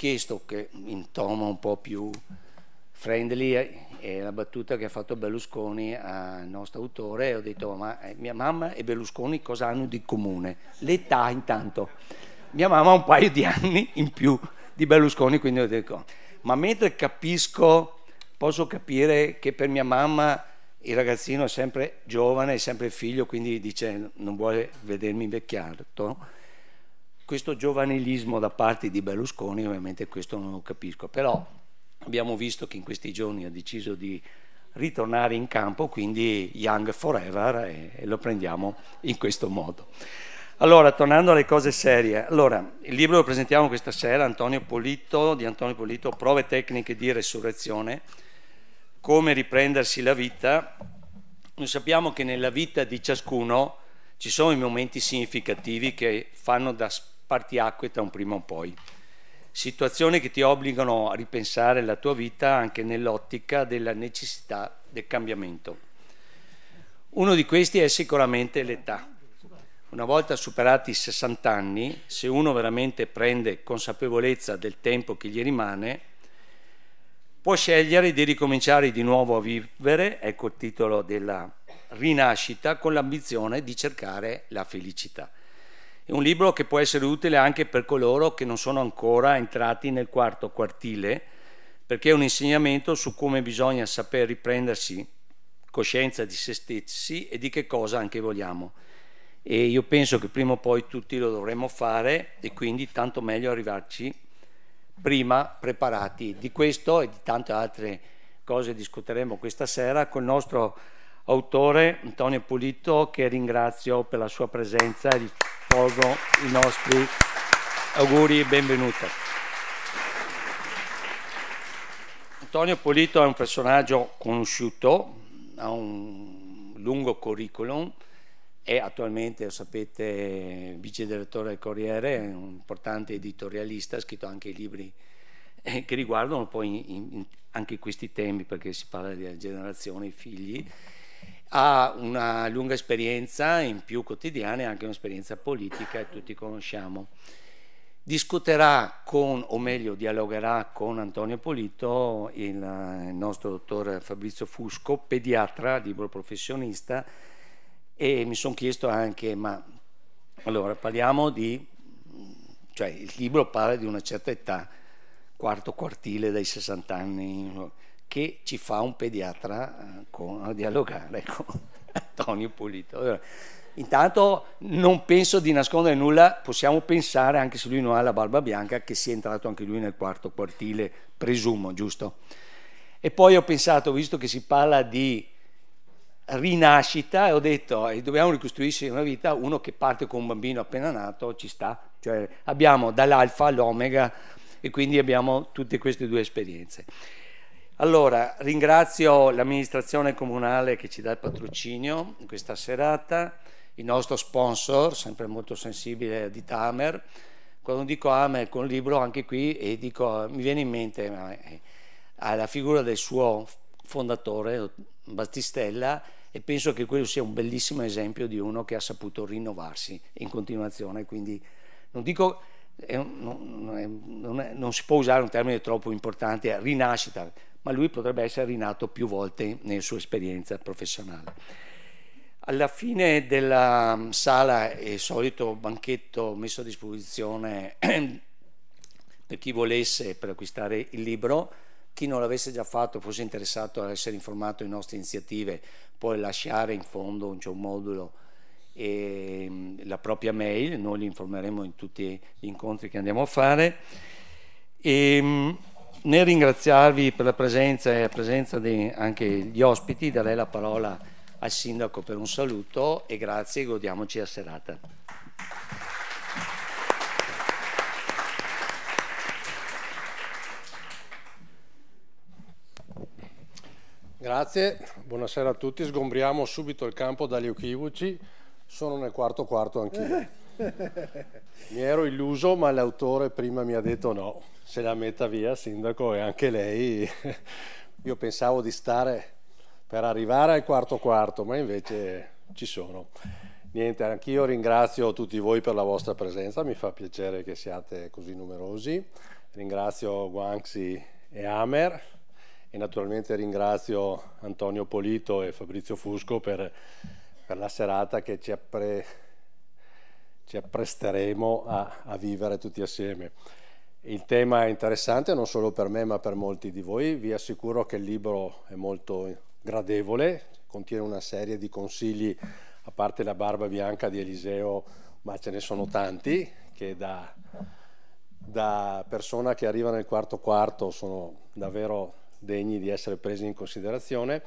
chiesto che in tono un po' più friendly eh, è la battuta che ha fatto Berlusconi al nostro autore ho detto ma eh, mia mamma e Berlusconi cosa hanno di comune? L'età intanto. Mia mamma ha un paio di anni in più di Berlusconi, quindi ho detto ma mentre capisco, posso capire che per mia mamma il ragazzino è sempre giovane, è sempre figlio, quindi dice non vuole vedermi invecchiato questo giovanilismo da parte di Berlusconi, ovviamente questo non lo capisco, però abbiamo visto che in questi giorni ha deciso di ritornare in campo, quindi Young Forever e, e lo prendiamo in questo modo. Allora, tornando alle cose serie, allora, il libro lo presentiamo questa sera, Antonio Polito, di Antonio Polito, Prove tecniche di resurrezione, come riprendersi la vita. Noi sappiamo che nella vita di ciascuno ci sono i momenti significativi che fanno da spazio partiacque tra un prima o poi. Situazioni che ti obbligano a ripensare la tua vita anche nell'ottica della necessità del cambiamento. Uno di questi è sicuramente l'età. Una volta superati i 60 anni, se uno veramente prende consapevolezza del tempo che gli rimane, può scegliere di ricominciare di nuovo a vivere, ecco il titolo della rinascita, con l'ambizione di cercare la felicità. È un libro che può essere utile anche per coloro che non sono ancora entrati nel quarto quartile, perché è un insegnamento su come bisogna saper riprendersi coscienza di se stessi e di che cosa anche vogliamo. E io penso che prima o poi tutti lo dovremmo fare e quindi tanto meglio arrivarci prima preparati. Di questo e di tante altre cose discuteremo questa sera col nostro autore Antonio Pulito che ringrazio per la sua presenza accolgo i nostri auguri e benvenuta. Antonio Polito è un personaggio conosciuto, ha un lungo curriculum, è attualmente, lo sapete, vice direttore del Corriere, è un importante editorialista, ha scritto anche libri eh, che riguardano poi in, in, anche questi temi perché si parla di generazione, i figli ha una lunga esperienza in più quotidiane, anche un'esperienza politica e tutti conosciamo. Discuterà con, o meglio dialogherà con Antonio Polito, il, il nostro dottor Fabrizio Fusco, pediatra, libro professionista, e mi sono chiesto anche, ma allora parliamo di, cioè il libro parla di una certa età, quarto quartile dai 60 anni che ci fa un pediatra eh, con, a dialogare con Antonio Pulito. Allora, intanto non penso di nascondere nulla, possiamo pensare, anche se lui non ha la barba bianca, che sia entrato anche lui nel quarto quartile, presumo, giusto? E poi ho pensato, visto che si parla di rinascita, e ho detto, e eh, dobbiamo ricostruirsi una vita, uno che parte con un bambino appena nato ci sta, cioè abbiamo dall'alfa all'omega e quindi abbiamo tutte queste due esperienze. Allora, ringrazio l'amministrazione comunale che ci dà il patrocinio in questa serata, il nostro sponsor, sempre molto sensibile, di Tamer. Quando dico Amer con il libro, anche qui dico, mi viene in mente eh, la figura del suo fondatore, Battistella, e penso che quello sia un bellissimo esempio di uno che ha saputo rinnovarsi in continuazione. Quindi non dico non, non, è, non, è, non, si può usare un termine troppo importante, rinascita, ma lui potrebbe essere rinato più volte nella sua esperienza professionale. Alla fine della mm, sala è il solito banchetto messo a disposizione per chi volesse per acquistare il libro, chi non l'avesse già fatto fosse interessato ad essere informato delle nostre iniziative, può lasciare in fondo c'è un modulo e mm, la propria mail, noi li informeremo in tutti gli incontri che andiamo a fare. E, mm, nel ringraziarvi per la presenza e la presenza di anche gli ospiti, darei la parola al sindaco per un saluto e grazie godiamoci la serata. Grazie, buonasera a tutti, sgombriamo subito il campo dagli equivoci, sono nel quarto quarto anch'io. Eh, eh mi ero illuso, ma l'autore prima mi ha detto no, se la metta via, sindaco, e anche lei. Io pensavo di stare per arrivare al quarto quarto, ma invece ci sono. Niente, anch'io ringrazio tutti voi per la vostra presenza, mi fa piacere che siate così numerosi. Ringrazio Guanxi e Amer e naturalmente ringrazio Antonio Polito e Fabrizio Fusco per, per la serata che ci ha pre ci appresteremo a, a vivere tutti assieme. Il tema è interessante non solo per me ma per molti di voi, vi assicuro che il libro è molto gradevole, contiene una serie di consigli, a parte la barba bianca di Eliseo, ma ce ne sono tanti che da, da persona che arriva nel quarto quarto sono davvero degni di essere presi in considerazione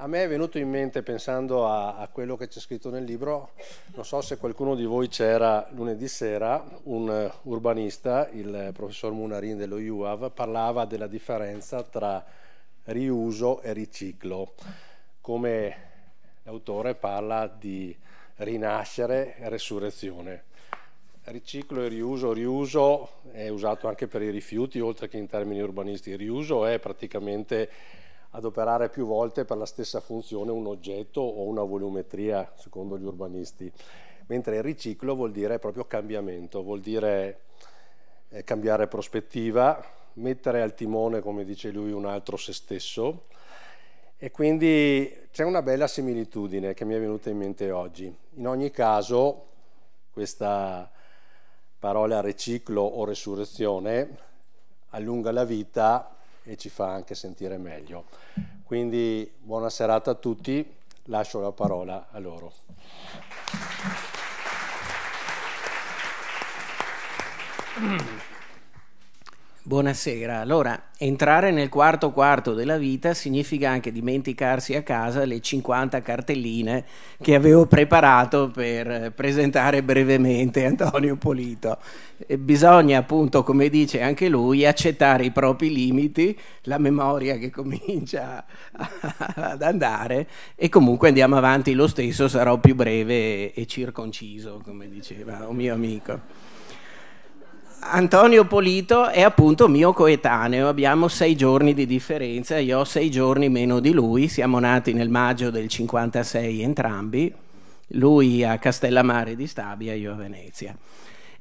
a me è venuto in mente, pensando a, a quello che c'è scritto nel libro, non so se qualcuno di voi c'era lunedì sera, un eh, urbanista, il professor Munarin dello UAV, parlava della differenza tra riuso e riciclo, come l'autore parla di rinascere e resurrezione. Riciclo e riuso, riuso è usato anche per i rifiuti, oltre che in termini urbanisti, riuso è praticamente ad operare più volte per la stessa funzione un oggetto o una volumetria, secondo gli urbanisti. Mentre il riciclo vuol dire proprio cambiamento, vuol dire eh, cambiare prospettiva, mettere al timone, come dice lui, un altro se stesso. E quindi c'è una bella similitudine che mi è venuta in mente oggi. In ogni caso, questa parola riciclo o resurrezione allunga la vita e ci fa anche sentire meglio. Quindi buona serata a tutti, lascio la parola a loro. Buonasera. Allora, entrare nel quarto quarto della vita significa anche dimenticarsi a casa le 50 cartelline che avevo preparato per presentare brevemente Antonio Polito. E bisogna appunto, come dice anche lui, accettare i propri limiti, la memoria che comincia ad andare e comunque andiamo avanti lo stesso, sarò più breve e circonciso, come diceva un mio amico. Antonio Polito è appunto mio coetaneo, abbiamo sei giorni di differenza, io ho sei giorni meno di lui, siamo nati nel maggio del 56 entrambi, lui a Castellammare di Stabia, io a Venezia.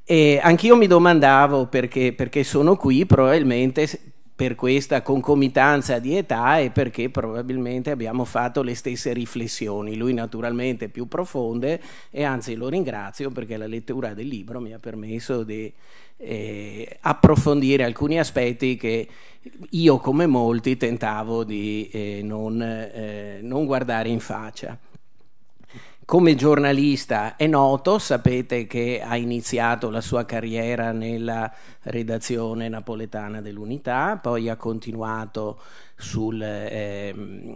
E anch'io mi domandavo perché, perché sono qui, probabilmente per questa concomitanza di età e perché probabilmente abbiamo fatto le stesse riflessioni, lui naturalmente più profonde e anzi lo ringrazio perché la lettura del libro mi ha permesso di eh, approfondire alcuni aspetti che io come molti tentavo di eh, non, eh, non guardare in faccia. Come giornalista è noto, sapete che ha iniziato la sua carriera nella redazione napoletana dell'Unità, poi ha continuato sul, eh,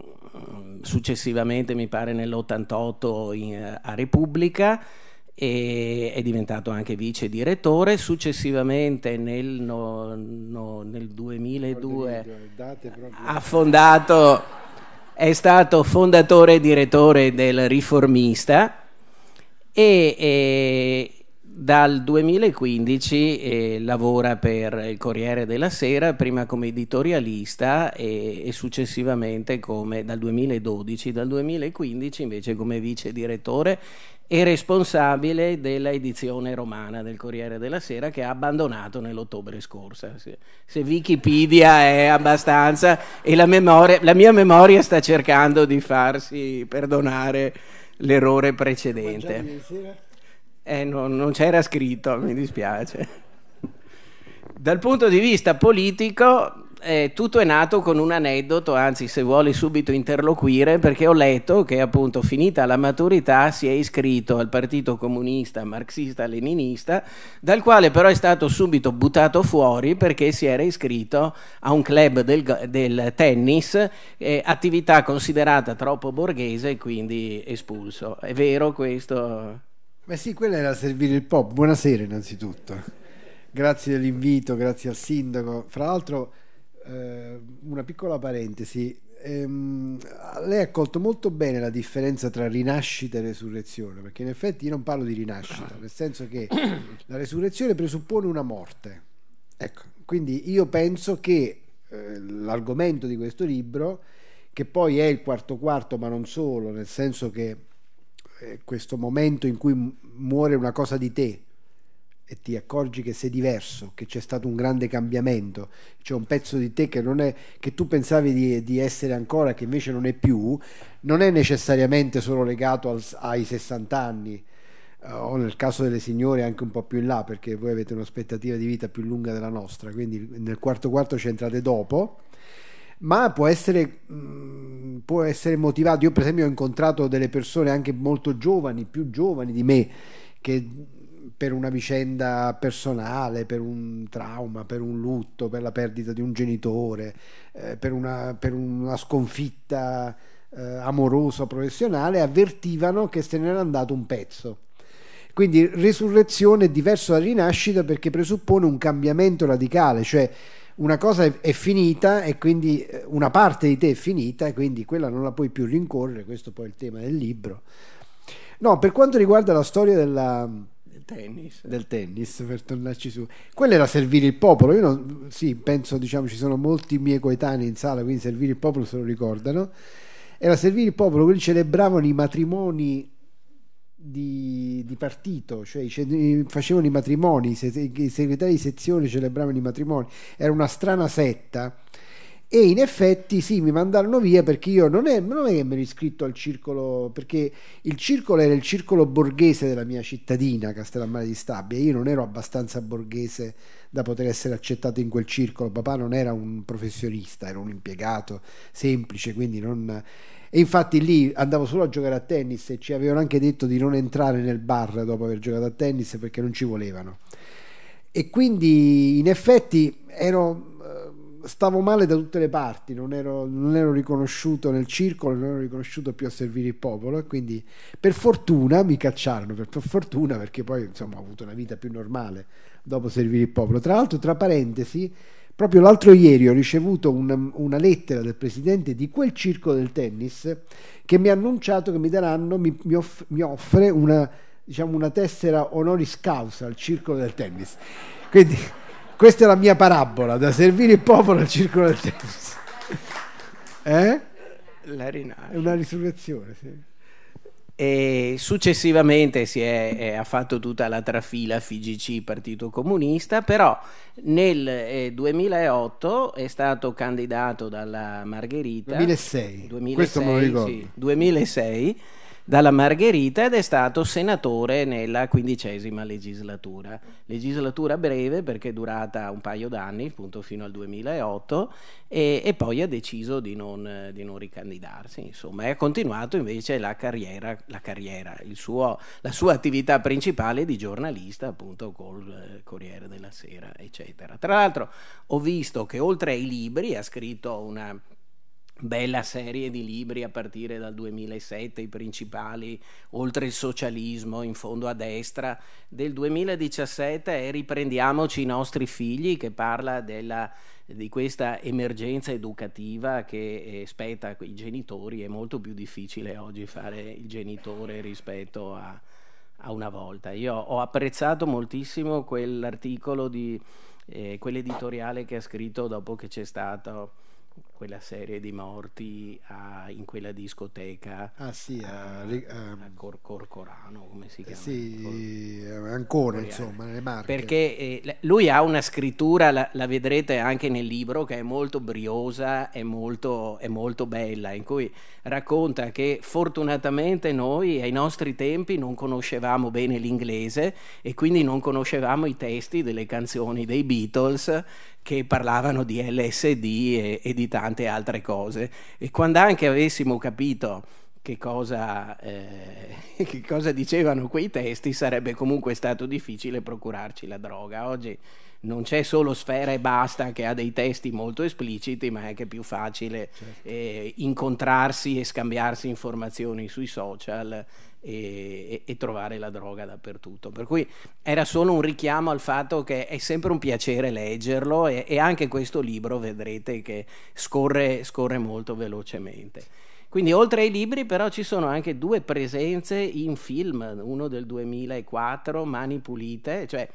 successivamente, mi pare, nell'88 in, eh, a Repubblica e è diventato anche vice direttore. Successivamente nel, no, no, nel 2002 ha fondato, è stato fondatore e direttore del Riformista e, e dal 2015 eh, lavora per il Corriere della Sera, prima come editorialista e, e successivamente come, dal 2012, dal 2015 invece come vice direttore e responsabile della edizione romana del Corriere della Sera che ha abbandonato nell'ottobre scorso. Se, se Wikipedia è abbastanza e la, memoria, la mia memoria sta cercando di farsi perdonare l'errore precedente. Eh, non, non c'era scritto, mi dispiace. Dal punto di vista politico, eh, tutto è nato con un aneddoto, anzi se vuole subito interloquire, perché ho letto che appunto finita la maturità si è iscritto al Partito Comunista Marxista-Leninista, dal quale però è stato subito buttato fuori perché si era iscritto a un club del, del tennis, eh, attività considerata troppo borghese e quindi espulso. È vero questo? Beh sì, quella era servire il pop. Buonasera innanzitutto. Grazie dell'invito, grazie al sindaco. Fra l'altro, eh, una piccola parentesi. Ehm, lei ha colto molto bene la differenza tra rinascita e resurrezione, perché in effetti io non parlo di rinascita, nel senso che la resurrezione presuppone una morte. Ecco, quindi io penso che eh, l'argomento di questo libro, che poi è il quarto quarto, ma non solo, nel senso che eh, questo momento in cui muore una cosa di te e ti accorgi che sei diverso, che c'è stato un grande cambiamento, c'è un pezzo di te che, è, che tu pensavi di, di, essere ancora, che invece non è più, non è necessariamente solo legato al, ai 60 anni eh, o nel caso delle signore anche un po' più in là perché voi avete un'aspettativa di vita più lunga della nostra, quindi nel quarto quarto ci entrate dopo ma può essere, mm, può essere motivato. Io per esempio ho incontrato delle persone anche molto giovani, più giovani di me, che per una vicenda personale, per un trauma, per un lutto, per la perdita di un genitore, eh, per, una, per, una, sconfitta eh, amorosa, professionale, avvertivano che se n'era andato un pezzo. Quindi resurrezione è diverso da rinascita perché presuppone un cambiamento radicale, cioè una cosa è, finita e quindi eh, una parte di te è finita e quindi quella non la puoi più rincorrere, questo poi è il tema del libro. No, per quanto riguarda la storia della, tennis. del tennis, per tornarci su, quella era servire il popolo, io non, sì, penso diciamo ci sono molti miei coetanei in sala, quindi servire il popolo se lo ricordano, era servire il popolo, quindi celebravano i matrimoni di, di, partito, cioè facevano i matrimoni, i segretari di sezione celebravano i matrimoni, era una strana setta. E in effetti sì, mi mandarono via perché io non è, non è che mi ero iscritto al circolo, perché il circolo era il circolo borghese della mia cittadina, Castellammare di Stabia, io non ero abbastanza borghese da poter essere accettato in quel circolo. Papà non era un professionista, era un impiegato semplice, quindi non e infatti lì andavo solo a giocare a tennis e ci avevano anche detto di non entrare nel bar dopo aver giocato a tennis perché non ci volevano e quindi in effetti ero eh, stavo male da tutte le parti, non ero, non ero, riconosciuto nel circolo, non ero riconosciuto più a servire il popolo e quindi per fortuna mi cacciarono, per, per fortuna perché poi insomma ho avuto una vita più normale dopo servire il popolo. Tra l'altro, tra parentesi, Proprio l'altro ieri ho ricevuto una, una, lettera del presidente di quel circo del tennis che mi ha annunciato che mi daranno, mi, mi, off, mi offre una, diciamo, una, tessera honoris causa al circo del tennis. Quindi questa è la mia parabola, da servire il popolo al circo del tennis. Eh? È una risurrezione, sì. E successivamente si è, è, ha fatto tutta la trafila FIGC Partito Comunista, però nel eh, 2008 è stato candidato dalla Margherita. 2006, 2006 questo me lo ricordo. Sì, 2006 dalla Margherita ed è stato senatore nella quindicesima legislatura. Legislatura breve perché è durata un paio d'anni, appunto fino al 2008, e, e poi ha deciso di non, di non, ricandidarsi, insomma, e ha continuato invece la carriera, la, carriera suo, la sua attività principale di giornalista, appunto col eh, Corriere della Sera, eccetera. Tra l'altro ho visto che oltre ai libri ha scritto una bella serie di libri a partire dal 2007, i principali, oltre il socialismo in fondo a destra, del 2017 è eh, Riprendiamoci i nostri figli che parla della, di questa emergenza educativa che eh, spetta i genitori, è molto più difficile oggi fare il genitore rispetto a, a una volta. Io ho apprezzato moltissimo quell'articolo di eh, quell'editoriale che ha scritto dopo che c'è stato quella serie di morti a, in quella discoteca ah, sì, a, a, a ehm, Cor, Corcorano, come si chiama? Sì, Cor- eh, ancora Coriano. insomma, nelle Marche. Perché eh, lui ha una scrittura, la, la, vedrete anche nel libro, che è molto briosa e molto, è molto bella, in cui racconta che fortunatamente noi ai nostri tempi non conoscevamo bene l'inglese e quindi non conoscevamo i testi delle canzoni dei Beatles che parlavano di LSD e, e di tante altre cose. E quando anche avessimo capito che cosa, eh, che cosa, dicevano quei testi, sarebbe comunque stato difficile procurarci la droga. Oggi non c'è solo Sfera e Basta che ha dei testi molto espliciti, ma è anche più facile certo. eh, incontrarsi e scambiarsi informazioni sui social e, e, trovare la droga dappertutto. Per cui era solo un richiamo al fatto che è sempre un piacere leggerlo e, e anche questo libro vedrete che scorre, scorre molto velocemente. Quindi oltre ai libri però ci sono anche due presenze in film, uno del 2004, Mani Pulite, cioè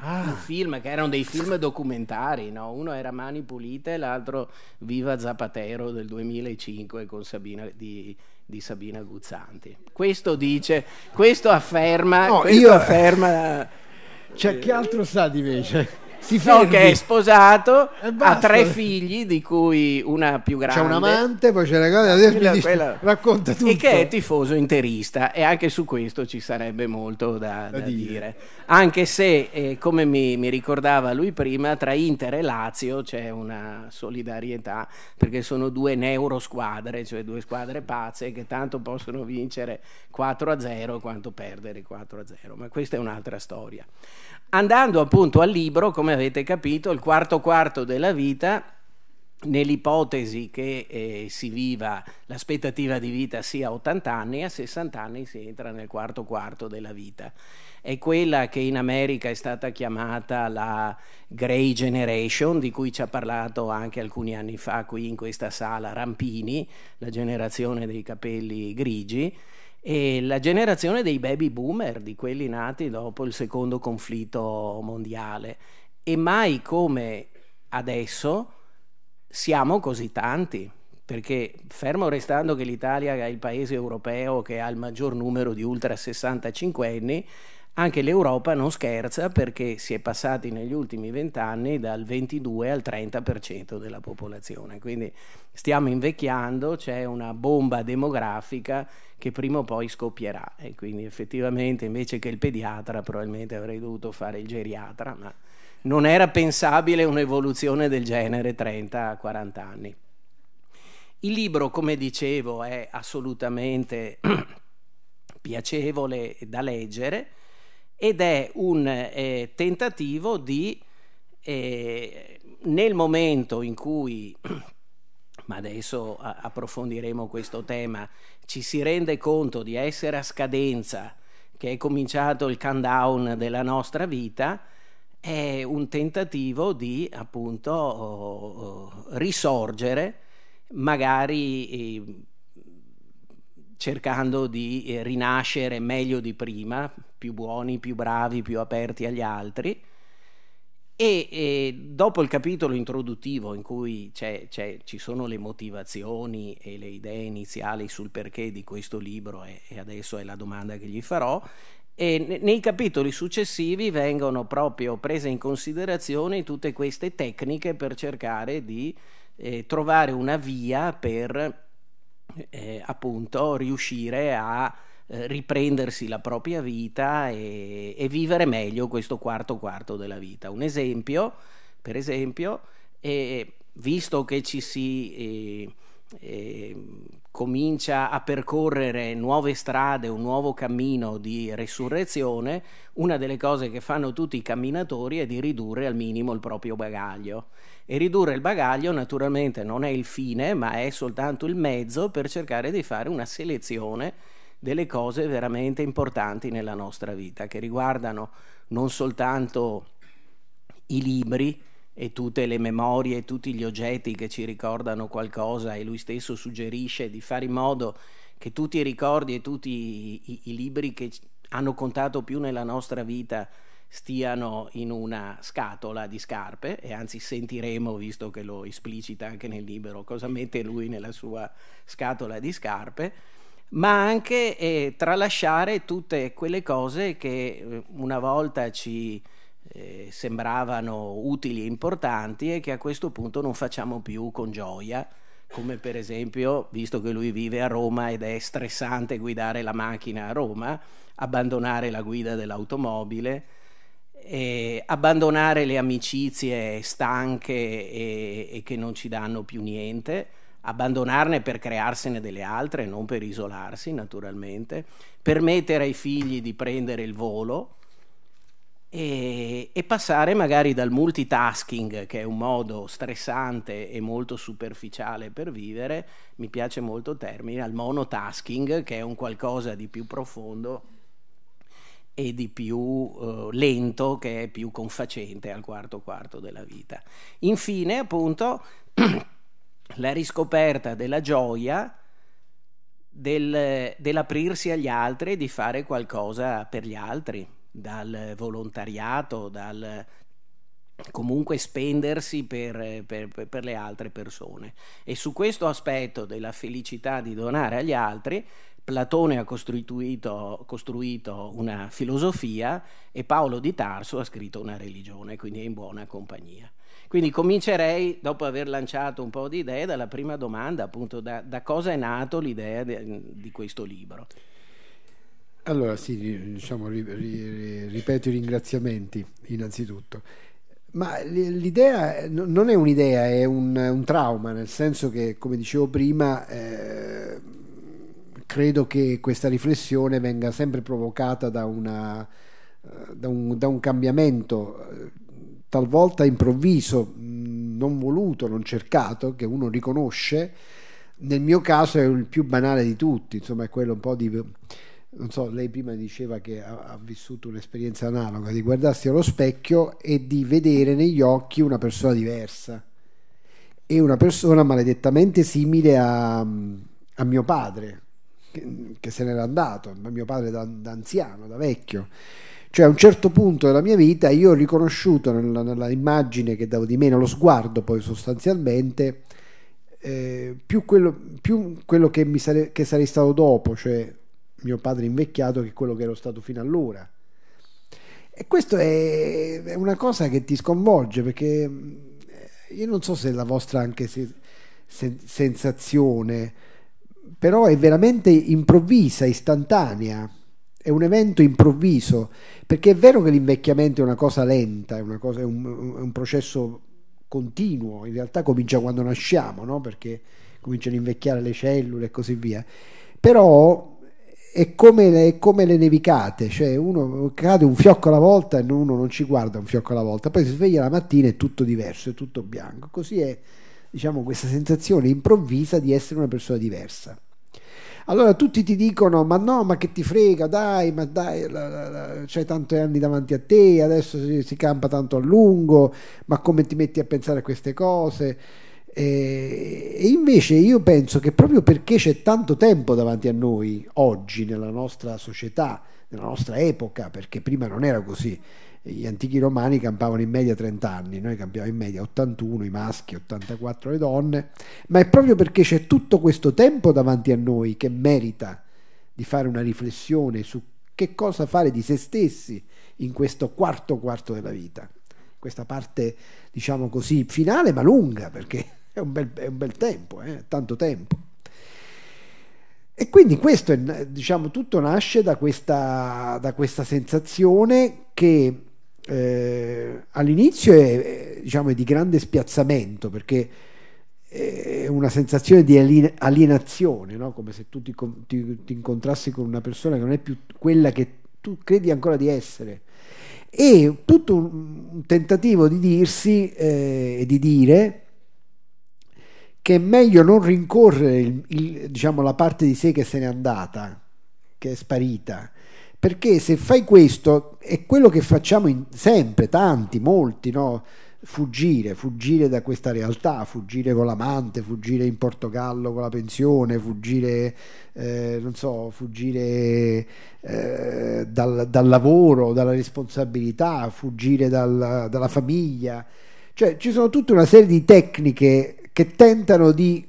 Ah. film che erano dei film documentari, no? uno era Mani Pulite, l'altro Viva Zapatero del 2005 con Sabina di di Sabina Guzzanti. Questo dice, questo afferma, no, questo io... afferma... C'è cioè, che altro sa di me? Cioè si fermi. No, che è sposato, ha tre figli, di cui una più grande. C'è un amante, poi c'è la cosa, adesso quella, dice, quella... racconta tutto. E che è tifoso interista, e anche su questo ci sarebbe molto da, da, da dire. dire. Anche se, eh, come mi, mi ricordava lui prima, tra Inter e Lazio c'è una solidarietà, perché sono due neurosquadre, cioè due squadre pazze che tanto possono vincere 4 a 0 quanto perdere 4 a 0, ma questa è un'altra storia. Andando appunto al libro, come avete capito, il quarto quarto della vita nell'ipotesi che eh, si viva l'aspettativa di vita sia a 80 anni, a 60 anni si entra nel quarto quarto della vita. È quella che in America è stata chiamata la Grey Generation, di cui ci ha parlato anche alcuni anni fa qui in questa sala Rampini, la generazione dei capelli grigi. E la generazione dei baby boomer, di quelli nati dopo il secondo conflitto mondiale e mai come adesso siamo così tanti, perché fermo restando che l'Italia è il paese europeo che ha il maggior numero di ultra 65 anni, anche l'Europa non scherza perché si è passati negli ultimi vent'anni dal 22 al 30% della popolazione, quindi stiamo invecchiando, c'è una bomba demografica che prima o poi scoppierà e quindi effettivamente invece che il pediatra probabilmente avrei dovuto fare il geriatra, ma non era pensabile un'evoluzione del genere 30-40 anni. Il libro, come dicevo, è assolutamente piacevole da leggere ed è un eh, tentativo di, eh, nel momento in cui, ma adesso approfondiremo questo tema, ci si rende conto di essere a scadenza, che è cominciato il countdown della nostra vita, è un tentativo di appunto risorgere, magari eh, cercando di rinascere meglio di prima, più buoni, più bravi, più aperti agli altri. E, e dopo il capitolo introduttivo in cui c'è, c'è, ci sono le motivazioni e le idee iniziali sul perché di questo libro e, e adesso è la domanda che gli farò, e nei capitoli successivi vengono proprio prese in considerazione tutte queste tecniche per cercare di eh, trovare una via per eh, appunto riuscire a eh, riprendersi la propria vita e, e, vivere meglio questo quarto quarto della vita. Un esempio, per esempio, eh, visto che ci si eh, Ehm, comincia a percorrere nuove strade, un nuovo cammino di resurrezione, una delle cose che fanno tutti i camminatori è di ridurre al minimo il proprio bagaglio. E ridurre il bagaglio naturalmente non è il fine, ma è soltanto il mezzo per cercare di fare una selezione delle cose veramente importanti nella nostra vita, che riguardano non soltanto i libri, e tutte le memorie, tutti gli oggetti che ci ricordano qualcosa e lui stesso suggerisce di fare in modo che tutti i ricordi e tutti i, i, libri che hanno contato più nella nostra vita stiano in una scatola di scarpe e anzi sentiremo, visto che lo esplicita anche nel libro, cosa mette lui nella sua scatola di scarpe, ma anche eh, tralasciare tutte quelle cose che eh, una volta ci eh, sembravano utili e importanti e che a questo punto non facciamo più con gioia, come per esempio, visto che lui vive a Roma ed è stressante guidare la macchina a Roma, abbandonare la guida dell'automobile, eh, abbandonare le amicizie stanche e, e che non ci danno più niente, abbandonarne per crearsene delle altre, non per isolarsi naturalmente, permettere ai figli di prendere il volo, e, e, passare magari dal multitasking, che è un modo stressante e molto superficiale per vivere, mi piace molto il termine, al monotasking, che è un qualcosa di più profondo e di più uh, lento, che è più confacente al quarto quarto della vita. Infine, appunto, la riscoperta della gioia del, dell'aprirsi agli altri e di fare qualcosa per gli altri dal volontariato, dal comunque spendersi per, per, per, le altre persone. E su questo aspetto della felicità di donare agli altri, Platone ha costruito, costruito una filosofia e Paolo di Tarso ha scritto una religione, quindi è in buona compagnia. Quindi comincerei, dopo aver lanciato un po' di idee, dalla prima domanda, appunto da, da cosa è nato l'idea di, di questo libro. Allora sì, diciamo, ri, ri, ripeto i ringraziamenti innanzitutto. Ma l'idea non è un'idea, è un, un, trauma, nel senso che, come dicevo prima, eh, credo che questa riflessione venga sempre provocata da, una, eh, da, un, da un cambiamento eh, talvolta improvviso, non voluto, non cercato, che uno riconosce. Nel mio caso è il più banale di tutti, insomma è quello un po' di non so, lei prima diceva che ha, ha, vissuto un'esperienza analoga, di guardarsi allo specchio e di vedere negli occhi una persona diversa e una persona maledettamente simile a, a mio padre, che, che, se n'era andato, ma mio padre da, da, anziano, da vecchio. Cioè a un certo punto della mia vita io ho riconosciuto nella, nella immagine che davo di me, nello sguardo poi sostanzialmente, eh, più, quello, più quello, che, sare, che sarei stato dopo, cioè mio padre invecchiato che quello che ero stato fino allora. E questo è, una cosa che ti sconvolge perché eh, io non so se è la vostra anche se, se, sensazione, però è veramente improvvisa, istantanea. È un evento improvviso, perché è vero che l'invecchiamento è una cosa lenta, è, una cosa, è, un, è un processo continuo, in realtà comincia quando nasciamo, no? perché cominciano a invecchiare le cellule e così via. Però è come, le, è come, le nevicate, cioè uno cade un fiocco alla volta e uno non ci guarda un fiocco alla volta, poi si sveglia la mattina e è tutto diverso, è tutto bianco. Così è diciamo, questa sensazione improvvisa di essere una persona diversa. Allora tutti ti dicono ma no, ma che ti frega, dai, ma dai, la, la, la, c'hai tanti anni davanti a te, adesso si, si campa tanto a lungo, ma come ti metti a pensare a queste cose? Eh, e invece io penso che proprio perché c'è tanto tempo davanti a noi oggi nella nostra società, nella nostra epoca, perché prima non era così, gli antichi romani campavano in media 30 anni, noi campiamo in media 81 i maschi, 84 le donne, ma è proprio perché c'è tutto questo tempo davanti a noi che merita di fare una riflessione su che cosa fare di se stessi in questo quarto quarto della vita, questa parte diciamo così finale ma lunga perché è un bel, è un bel tempo, eh? tanto tempo. E quindi questo, è, diciamo, tutto nasce da questa, da questa sensazione che eh, all'inizio è, diciamo, è, di grande spiazzamento perché è una sensazione di alienazione, no? come se tu ti, ti, ti, incontrassi con una persona che non è più quella che tu credi ancora di essere. E tutto un, un tentativo di dirsi eh, e di dire che è meglio non rincorrere il, il, diciamo, la parte di sé che se n'è andata, che è sparita. Perché se fai questo, è quello che facciamo in, sempre, tanti, molti, no? fuggire, fuggire da questa realtà, fuggire con l'amante, fuggire in Portogallo con la pensione, fuggire, eh, non so, fuggire eh, dal, dal, lavoro, dalla responsabilità, fuggire dal, dalla famiglia. Cioè ci sono tutta una serie di tecniche che tentano di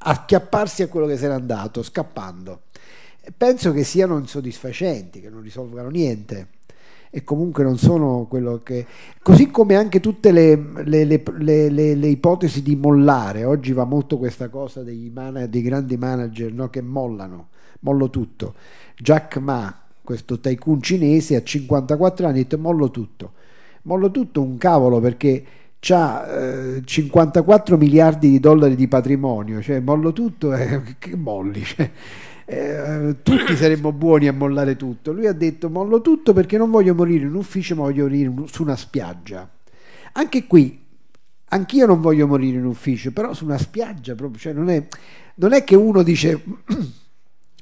acchiapparsi a quello che se n'è andato, scappando. Penso che siano insoddisfacenti, che non risolvano niente e comunque non sono quello che... Così come anche tutte le, le, le, le ipotesi di mollare, oggi va molto questa cosa degli man- dei grandi manager no? che mollano, mollo tutto. Jack Ma, questo tycoon cinese, a 54 anni ha detto mollo tutto. Mollo tutto un cavolo perché ha eh, 54 miliardi di dollari di patrimonio, cioè mollo tutto, eh, che molli, cioè, eh, tutti saremmo buoni a mollare tutto. Lui ha detto mollo tutto perché non voglio morire in un ufficio ma voglio morire un, su una spiaggia. Anche qui, anch'io non voglio morire in un ufficio, però su una spiaggia proprio, cioè non è, non è che uno dice...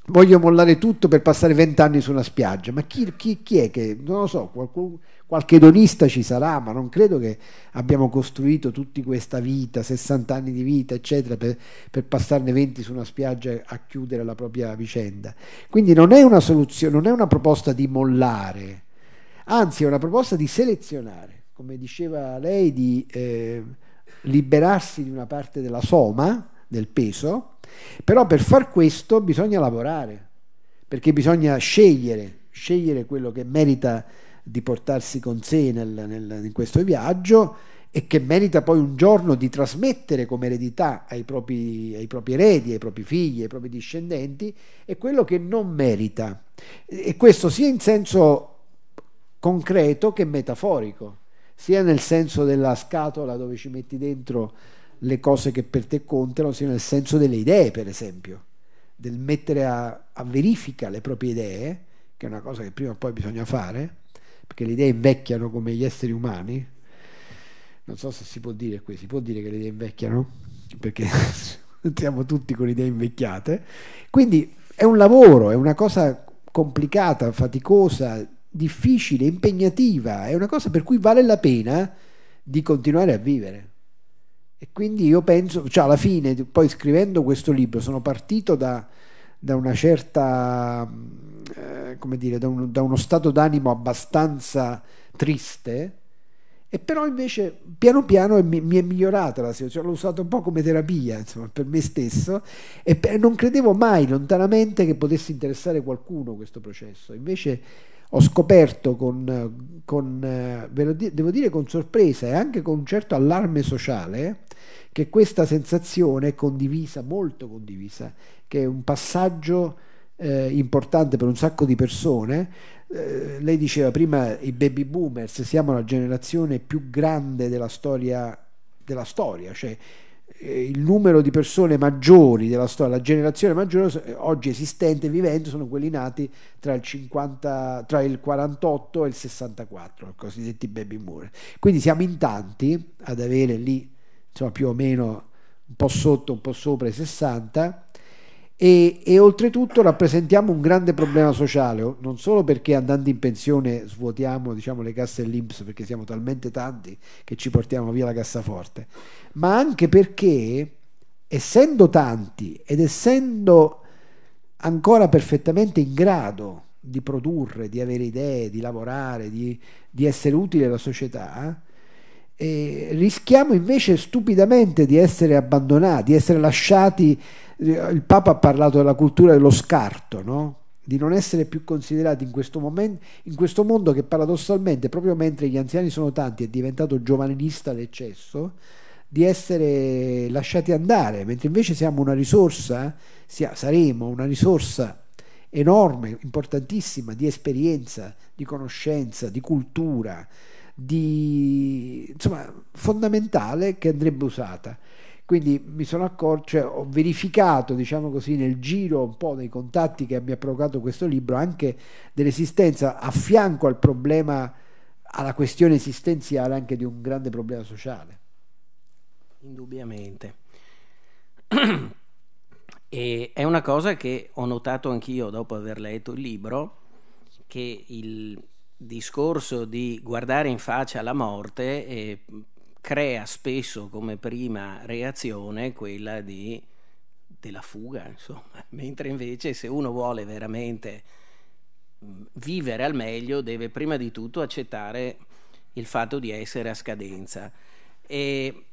voglio mollare tutto per passare vent'anni su una spiaggia, ma chi, chi, chi è che, non lo so, qualcuno, qualche donista ci sarà, ma non credo che abbiamo costruito tutti questa vita, 60 anni di vita, eccetera, per, per, passarne 20 su una spiaggia a chiudere la propria vicenda. Quindi non è una soluzione, non è una proposta di mollare, anzi è una proposta di selezionare, come diceva lei, di eh, liberarsi di una parte della soma, del peso, però per far questo bisogna lavorare, perché bisogna scegliere, scegliere quello che merita di portarsi con sé nel, nel, in questo viaggio e che merita poi un giorno di trasmettere come eredità ai propri, ai propri, eredi, ai propri figli, ai propri discendenti, è quello che non merita. E questo sia in senso concreto che metaforico, sia nel senso della scatola dove ci metti dentro le cose che per te contano, sia nel senso delle idee, per esempio, del mettere a, a verifica le proprie idee, che è una cosa che prima o poi bisogna fare, perché le idee invecchiano come gli esseri umani. Non so se si può dire qui, si può dire che le idee invecchiano, perché siamo tutti con idee invecchiate. Quindi è un lavoro, è una cosa complicata, faticosa, difficile, impegnativa, è una cosa per cui vale la pena di continuare a vivere. E quindi io penso, cioè alla fine, poi scrivendo questo libro, sono partito da, da una certa eh, come dire, da, un, da uno stato d'animo abbastanza triste, e però invece piano piano mi, mi è migliorata la situazione, l'ho usato un po' come terapia insomma, per me stesso e per, non credevo mai lontanamente che potesse interessare qualcuno questo processo, invece ho scoperto con, con eh, devo dire con sorpresa e anche con un certo allarme sociale che questa sensazione è condivisa, molto condivisa, che è un passaggio eh, importante per un sacco di persone. Eh, lei diceva prima i baby boomers, siamo la generazione più grande della storia, della storia cioè eh, il numero di persone maggiori della storia, la generazione maggiore eh, oggi esistente e vivente sono quelli nati tra il, 50, tra il 48 e il 64, i cosiddetti baby boomer. Quindi siamo in tanti ad avere lì insomma, più o meno un po' sotto, un po' sopra i 60 e, e, oltretutto rappresentiamo un grande problema sociale, oh, non solo perché andando in pensione svuotiamo diciamo, le casse dell'Inps perché siamo talmente tanti che ci portiamo via la cassaforte, ma anche perché essendo tanti ed essendo ancora perfettamente in grado di produrre, di avere idee, di lavorare, di, di essere utile alla società, eh, e rischiamo invece stupidamente di essere abbandonati, di essere lasciati. Il Papa ha parlato della cultura dello scarto, no? di non essere più considerati in questo, momento, in questo mondo che paradossalmente, proprio mentre gli anziani sono tanti, è diventato giovanilista l'eccesso, di essere lasciati andare, mentre invece siamo una risorsa, sia, saremo una risorsa enorme, importantissima di esperienza, di conoscenza, di cultura, di, insomma, fondamentale che andrebbe usata. Quindi mi sono accorto, cioè, ho verificato, diciamo così, nel giro un po' dei contatti che abbia provocato questo libro, anche dell'esistenza a fianco al problema, alla questione esistenziale anche di un grande problema sociale. Indubbiamente. E è una cosa che ho notato anch'io dopo aver letto il libro, che il, discorso di guardare in faccia la morte eh, crea spesso come prima reazione quella di, della fuga, insomma, mentre invece se uno vuole veramente mm, vivere al meglio deve prima di tutto accettare il fatto di essere a scadenza. E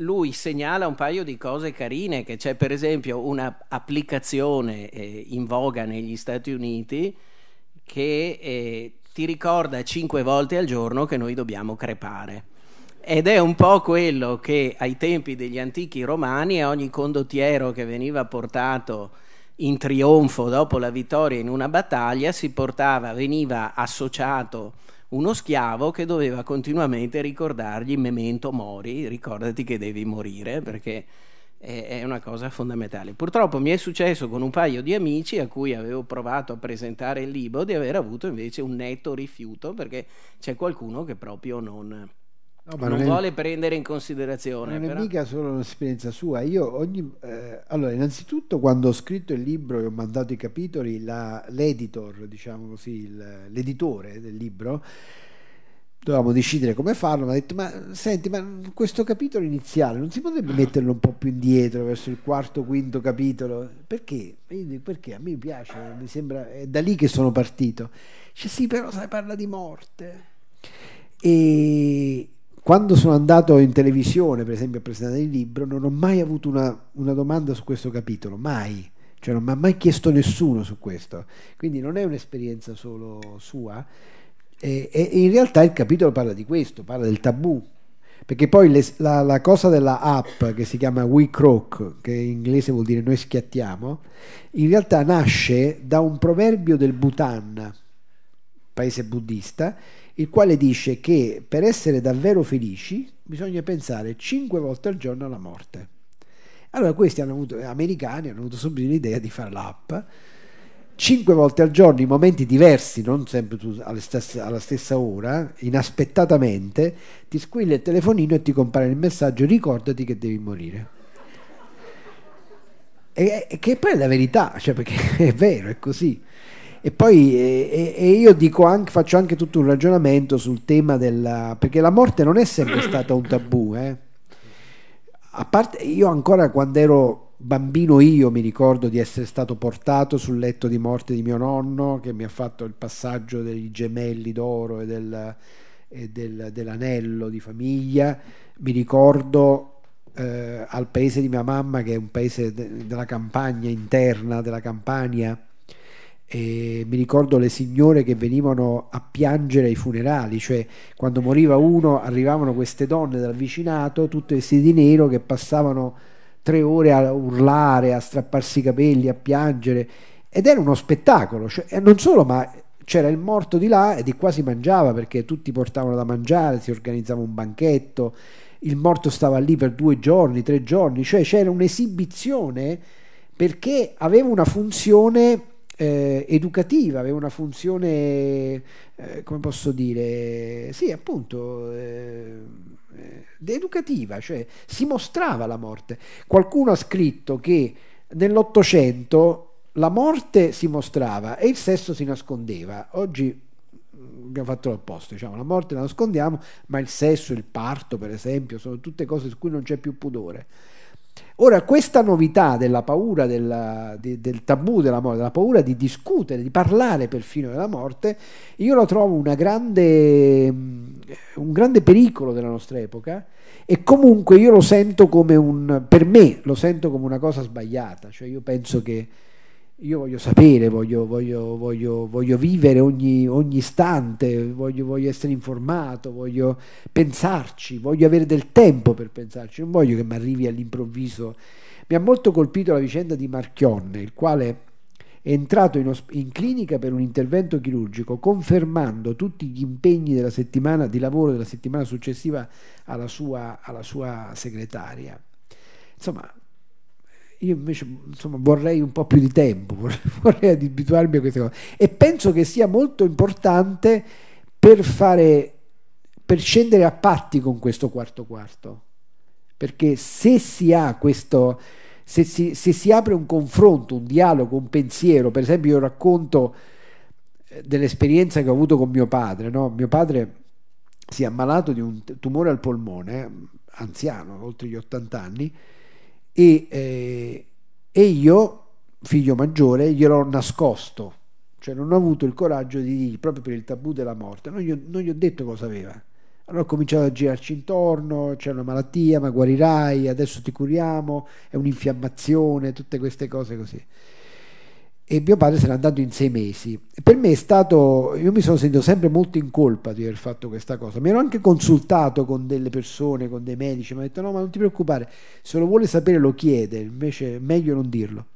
lui segnala un paio di cose carine, che c'è per esempio un'applicazione eh, in voga negli Stati Uniti che eh, ti ricorda cinque volte al giorno che noi dobbiamo crepare. Ed è un po' quello che ai tempi degli antichi romani a ogni condottiero che veniva portato in trionfo dopo la vittoria in una battaglia si portava, veniva associato uno schiavo che doveva continuamente ricordargli memento mori, ricordati che devi morire perché è una cosa fondamentale. Purtroppo mi è successo con un paio di amici a cui avevo provato a presentare il libro di aver avuto invece un netto rifiuto perché c'è qualcuno che proprio non, no, non, non è, vuole prendere in considerazione. Non è mica solo un'esperienza sua. Io ogni, eh, allora, innanzitutto quando ho scritto il libro e ho mandato i capitoli, la, l'editor, diciamo così, il, l'editore del libro dovevamo decidere come farlo, mi ha detto ma senti, ma questo capitolo iniziale non si potrebbe ah. metterlo un po' più indietro verso il quarto, quinto capitolo? Perché? perché a me piace, mi sembra, è da lì che sono partito. Dice sì, però sai, parla di morte. E quando sono andato in televisione, per esempio, a presentare il libro, non ho mai avuto una, una domanda su questo capitolo, mai. Cioè non mi ha mai chiesto nessuno su questo. Quindi non è un'esperienza solo sua e, e, in realtà il capitolo parla di questo, parla del tabù. Perché poi le, la, la, cosa della app che si chiama We Croak, che in inglese vuol dire noi schiattiamo, in realtà nasce da un proverbio del Bhutan, paese buddista, il quale dice che per essere davvero felici bisogna pensare cinque volte al giorno alla morte. Allora questi hanno avuto, americani hanno avuto subito l'idea di fare l'app cinque volte al giorno in momenti diversi, non sempre tu stesse, alla stessa ora, inaspettatamente, ti squilla il telefonino e ti compare il messaggio ricordati che devi morire. E, e che poi è la verità, cioè perché è vero, è così. E poi e, e io anche, faccio anche tutto un ragionamento sul tema della... perché la morte non è sempre stata un tabù. Eh? A parte, io ancora quando ero bambino io mi ricordo di essere stato portato sul letto di morte di mio nonno che mi ha fatto il passaggio dei gemelli d'oro e, del, e del, dell'anello di famiglia. Mi ricordo eh, al paese di mia mamma che è un paese de- della campagna interna della Campania e mi ricordo le signore che venivano a piangere ai funerali, cioè quando moriva uno arrivavano queste donne dal vicinato tutte vestite di nero che passavano tre ore a urlare, a strapparsi i capelli, a piangere ed era uno spettacolo, cioè, non solo ma c'era il morto di là e di qua si mangiava perché tutti portavano da mangiare, si organizzava un banchetto, il morto stava lì per due giorni, tre giorni, cioè c'era un'esibizione perché aveva una funzione eh, educativa, aveva una funzione, eh, come posso dire, sì, appunto, eh, eh, educativa, cioè si mostrava la morte. Qualcuno ha scritto che nell'Ottocento la morte si mostrava e il sesso si nascondeva. Oggi mm, abbiamo fatto l'opposto, diciamo, la morte la nascondiamo, ma il sesso, il parto, per esempio, sono tutte cose su cui non c'è più pudore. Ora, questa novità della paura della, di, del tabù della morte, della paura di discutere, di parlare perfino della morte, io la trovo grande, mm, un grande pericolo della nostra epoca e comunque io lo sento come un, per me lo sento come una cosa sbagliata, cioè io penso che io voglio sapere, voglio, voglio, voglio, voglio vivere ogni, ogni istante, voglio, essere informato, voglio pensarci, voglio avere del tempo per pensarci, non voglio che mi arrivi all'improvviso. Mi ha molto colpito la vicenda di Marchionne, il quale è entrato in, in clinica per un intervento chirurgico, confermando tutti gli impegni della settimana di lavoro della settimana successiva alla sua, alla sua segretaria. Insomma, io invece insomma, vorrei un po' più di tempo, vorrei, abituarmi a queste cose. E penso che sia molto importante per, fare, per scendere a patti con questo quarto quarto. Perché se si ha questo, se si, se si apre un confronto, un dialogo, un pensiero, per esempio io racconto eh, dell'esperienza che ho avuto con mio padre, no? mio padre si è ammalato di un tumore al polmone, anziano, oltre gli 80 anni, e, eh, e io, figlio maggiore, gliel'ho nascosto, cioè non ho avuto il coraggio di dirgli, proprio per il tabù della morte, non gli, non gli ho detto cosa aveva. Allora ho cominciato a girarci intorno, c'è una malattia, ma guarirai, adesso ti curiamo, è un'infiammazione, tutte queste cose così e mio padre se n'è andato in sei mesi. Per me è stato, io mi sono sentito sempre molto in colpa di aver fatto questa cosa. Mi ero anche consultato con delle persone, con dei medici, mi hanno detto no, ma non ti preoccupare, se lo vuole sapere lo chiede, invece è meglio non dirlo.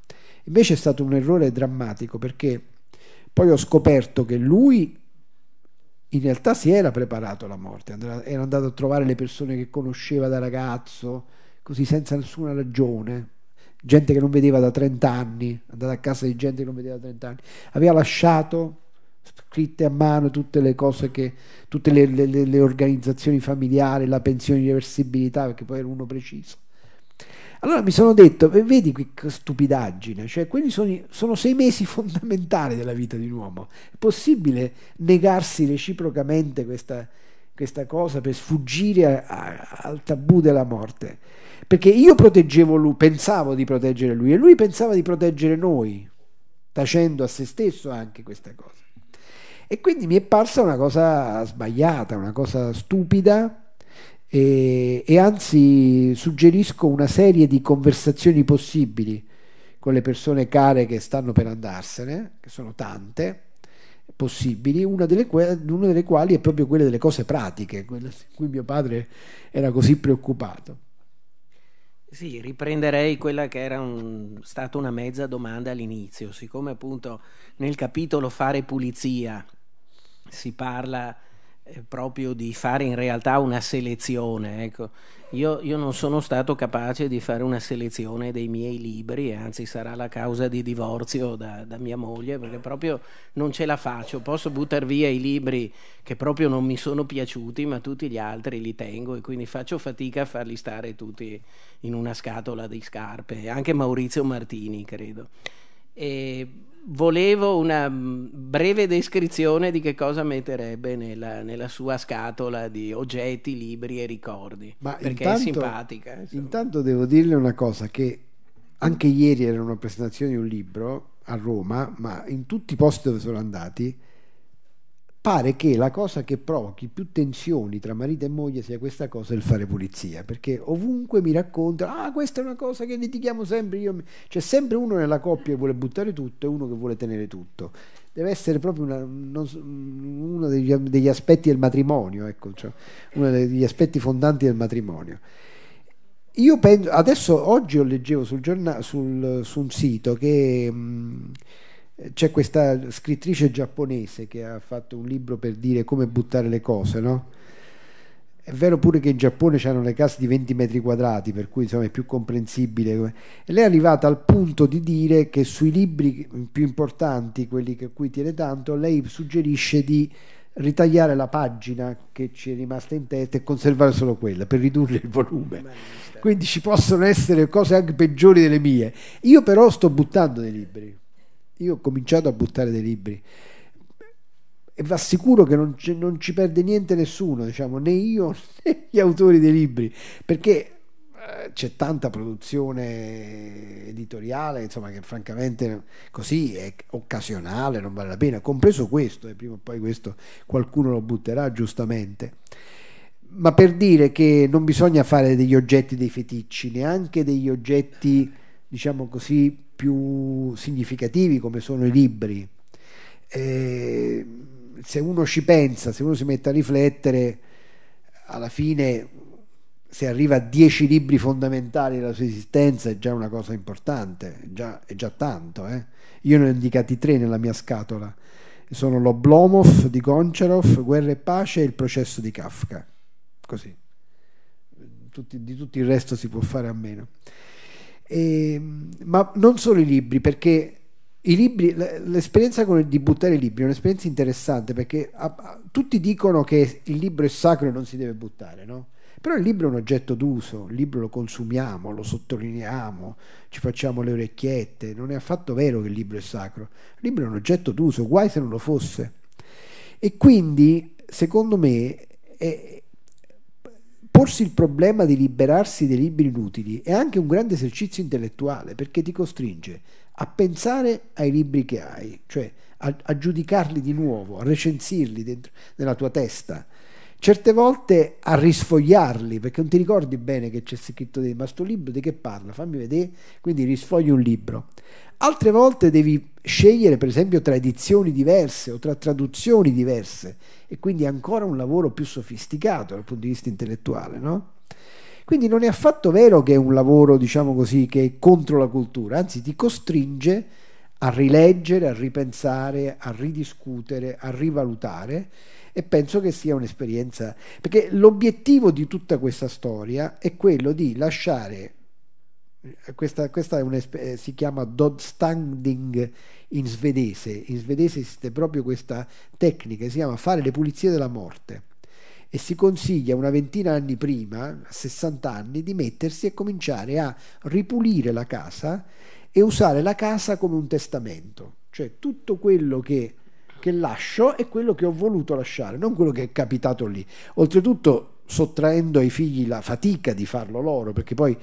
Invece è stato un errore drammatico perché poi ho scoperto che lui in realtà si era preparato alla morte, era andato a trovare le persone che conosceva da ragazzo, così senza nessuna ragione gente che non vedeva da 30 anni, andata a casa di gente che non vedeva da 30 anni, aveva lasciato scritte a mano tutte le cose che tutte le, le, le organizzazioni familiari, la pensione di reversibilità, perché poi era uno preciso. Allora mi sono detto, eh, vedi che stupidaggine, cioè quelli sono, sono, sei mesi fondamentali della vita di un uomo. È possibile negarsi reciprocamente questa, questa cosa per sfuggire a, a, al tabù della morte? Perché io proteggevo lui, pensavo di proteggere lui e lui pensava di proteggere noi, tacendo a se stesso anche questa cosa. E quindi mi è parsa una cosa sbagliata, una cosa stupida e, e anzi suggerisco una serie di conversazioni possibili con le persone care che stanno per andarsene, che sono tante possibili, una delle, una delle, quali è proprio quella delle cose pratiche, quella di cui mio padre era così preoccupato. Sì, riprenderei quella che era un, stata una mezza domanda all'inizio, siccome appunto nel capitolo fare pulizia si parla eh, proprio di fare in realtà una selezione, ecco, io, io, non sono stato capace di fare una selezione dei miei libri, anzi sarà la causa di divorzio da, da mia moglie, perché proprio non ce la faccio. Posso buttare via i libri che proprio non mi sono piaciuti, ma tutti gli altri li tengo e quindi faccio fatica a farli stare tutti in una scatola di scarpe, anche Maurizio Martini credo. E volevo una mm, breve descrizione di che cosa metterebbe nella, nella sua scatola di oggetti, libri e ricordi. Ma perché intanto, è simpatica. Insomma. Intanto devo dirle una cosa che anche ieri era una presentazione di un libro a Roma, ma in tutti i posti dove sono andati pare che la cosa che provochi più tensioni tra marito e moglie sia questa cosa del fare pulizia, perché ovunque mi raccontano, ah questa è una cosa che litighiamo sempre, io... c'è cioè, sempre uno nella coppia che vuole buttare tutto e uno che vuole tenere tutto. Deve essere proprio una, non, uno degli, degli, aspetti del matrimonio, ecco, cioè, uno degli aspetti fondanti del matrimonio. Io penso, adesso oggi lo leggevo sul giornale, su un sito che... Mh, c'è questa scrittrice giapponese che ha fatto un libro per dire come buttare le cose, no? È vero pure che in Giappone c'erano le case di 20 metri quadrati, per cui insomma, è più comprensibile. E lei è arrivata al punto di dire che sui libri più importanti, quelli a cui tiene tanto, lei suggerisce di ritagliare la pagina che ci è rimasta in testa e conservare solo quella per ridurre il volume. Quindi ci possono essere cose anche peggiori delle mie. Io però sto buttando dei libri io ho cominciato a buttare dei libri e va sicuro che non, non, ci perde niente nessuno, diciamo, né io né gli autori dei libri, perché eh, c'è tanta produzione editoriale, insomma, che francamente così è occasionale, non vale la pena, compreso questo, e prima o poi questo qualcuno lo butterà giustamente. Ma per dire che non bisogna fare degli oggetti dei feticci, neanche degli oggetti, diciamo così, più significativi come sono i libri. E se uno ci pensa, se uno si mette a riflettere, alla fine se arriva a dieci libri fondamentali della sua esistenza è già una cosa importante, è già, è già tanto. Eh? Io ne ho indicati tre nella mia scatola. Sono l'Oblomov di Goncharov, Guerra e Pace e il processo di Kafka. Così. Tutti, di tutto il resto si può fare a meno. E, ehm, ma non solo i libri, perché i libri, l'esperienza con il, di buttare i libri è un'esperienza interessante perché a, a, tutti dicono che il libro è sacro e non si deve buttare, no? Però il libro è un oggetto d'uso, il libro lo consumiamo, lo sottolineiamo, ci facciamo le orecchiette, non è affatto vero che il libro è sacro, il libro è un oggetto d'uso, guai se non lo fosse. E quindi, secondo me, è, Porsi il problema di liberarsi dei libri inutili è anche un grande esercizio intellettuale perché ti costringe a pensare ai libri che hai, cioè a, a giudicarli di nuovo, a recensirli dentro, nella tua testa, certe volte a risfogliarli perché non ti ricordi bene che c'è scritto dentro, ma sto libro di che parla, fammi vedere, quindi risfogli un libro. Altre volte devi scegliere per esempio tra edizioni diverse o tra traduzioni diverse e quindi ancora un lavoro più sofisticato dal punto di vista intellettuale, no? Quindi non è affatto vero che è un lavoro, diciamo così, che è contro la cultura, anzi ti costringe a rileggere, a ripensare, a ridiscutere, a rivalutare e penso che sia un'esperienza, perché l'obiettivo di tutta questa storia è quello di lasciare questa, questa eh, si chiama dodstanding in svedese. In svedese esiste proprio questa tecnica, si chiama fare le pulizie della morte e si consiglia una ventina anni prima, a 60 anni, di mettersi e cominciare a ripulire la casa e usare la casa come un testamento, cioè tutto quello che, che lascio è quello che ho voluto lasciare, non quello che è capitato lì. Oltretutto sottraendo ai figli la fatica di farlo loro, perché poi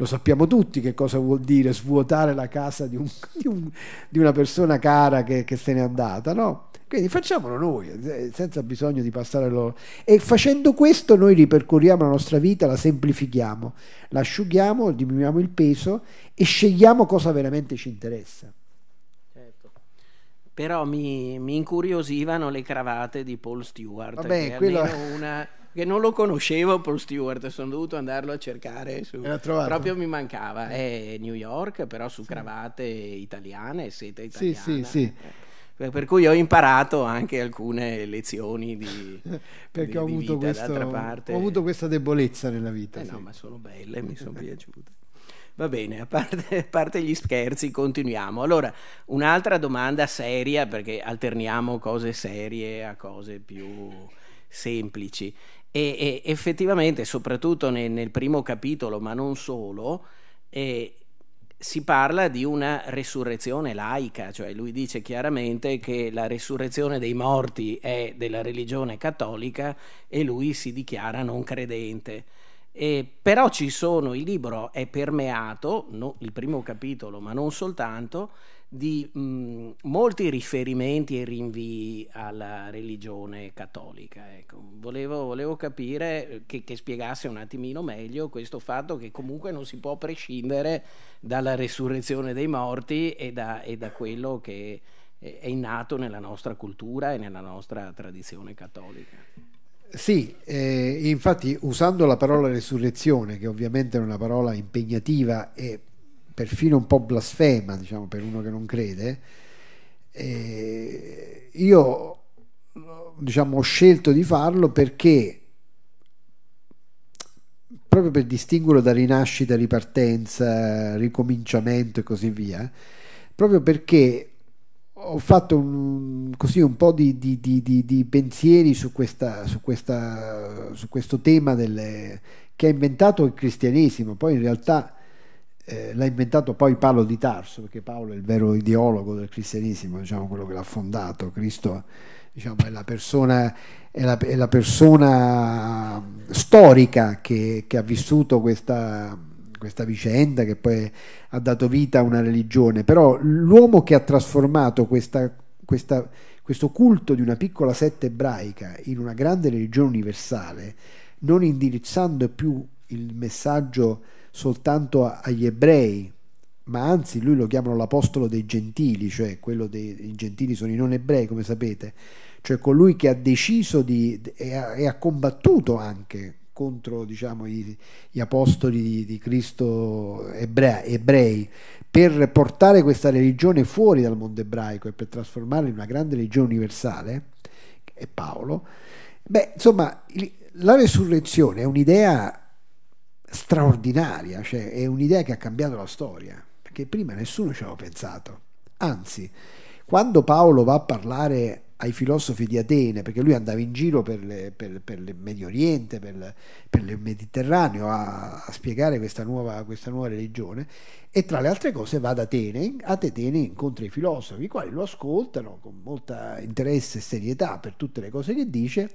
lo sappiamo tutti che cosa vuol dire svuotare la casa di, un, di, un, di una persona cara che, che se n'è andata, no? Quindi facciamolo noi, eh, senza bisogno di passare loro. E facendo questo noi ripercorriamo la nostra vita, la semplifichiamo, l'asciughiamo, diminuiamo il peso e scegliamo cosa veramente ci interessa. Certo. Però mi, mi incuriosivano le cravate di Paul Stewart, Vabbè, che quello... almeno una che non lo conoscevo Paul Stewart, sono dovuto andarlo a cercare, su, proprio mi mancava, eh. è New York però su sì. cravate italiane, sete italiane Sì, sì, sì. Eh, per cui ho imparato anche alcune lezioni di, Perché di, ho, avuto di vita, questo, parte. ho avuto questa debolezza nella vita. Eh sì. No, ma sono belle, mi sono piaciute. Va bene, a parte, a parte, gli scherzi, continuiamo. Allora, un'altra domanda seria, perché alterniamo cose serie a cose più semplici. E, e effettivamente, soprattutto nel, nel, primo capitolo, ma non solo, eh, si parla di una resurrezione laica, cioè lui dice chiaramente che la resurrezione dei morti è della religione cattolica e lui si dichiara non credente. Eh, però ci sono, il libro è permeato, no, il primo capitolo, ma non soltanto, di mh, molti riferimenti e rinvii alla religione cattolica. Ecco. Volevo, volevo, capire eh, che, che, spiegasse un attimino meglio questo fatto che comunque non si può prescindere dalla resurrezione dei morti e da, e da quello che è innato nella nostra cultura e nella nostra tradizione cattolica. Sì, eh, infatti usando la parola resurrezione, che ovviamente è una parola impegnativa e perfino un po' blasfema, diciamo, per uno che non crede, eh, io diciamo, ho scelto di farlo perché proprio per distinguerlo da rinascita, ripartenza, ricominciamento e così via, proprio perché ho fatto un, così un po' di, di, di, di pensieri su, questa, su, questa, su questo tema delle, che ha inventato il cristianesimo, poi in realtà eh, l'ha inventato poi Paolo di Tarso, perché Paolo è il vero ideologo del cristianesimo, diciamo quello che l'ha fondato. Cristo diciamo, è, la persona, è, la, è, la persona, storica che, che ha vissuto questa, questa vicenda che poi ha dato vita a una religione, però l'uomo che ha trasformato questa, questa, questo culto di una piccola setta ebraica in una grande religione universale, non indirizzando più il messaggio soltanto agli ebrei, ma anzi lui lo chiamano l'apostolo dei gentili, cioè quello dei gentili sono i non ebrei come sapete, cioè colui che ha deciso di, e, ha, e ha combattuto anche contro diciamo, gli, gli apostoli di, di Cristo ebrea, ebrei per portare questa religione fuori dal mondo ebraico e per trasformarla in una grande religione universale, è Paolo, beh insomma la resurrezione è un'idea straordinaria, cioè è un'idea che ha cambiato la storia, perché prima nessuno ci aveva pensato. Anzi, quando Paolo va a parlare ai filosofi di Atene, perché lui andava in giro per, le, per, per il Medio Oriente, per, per il Mediterraneo a, a spiegare questa nuova, questa nuova, religione e tra le altre cose va ad Atene, ad Atene incontra i filosofi, i quali lo ascoltano con molto interesse e serietà per tutte le cose che dice,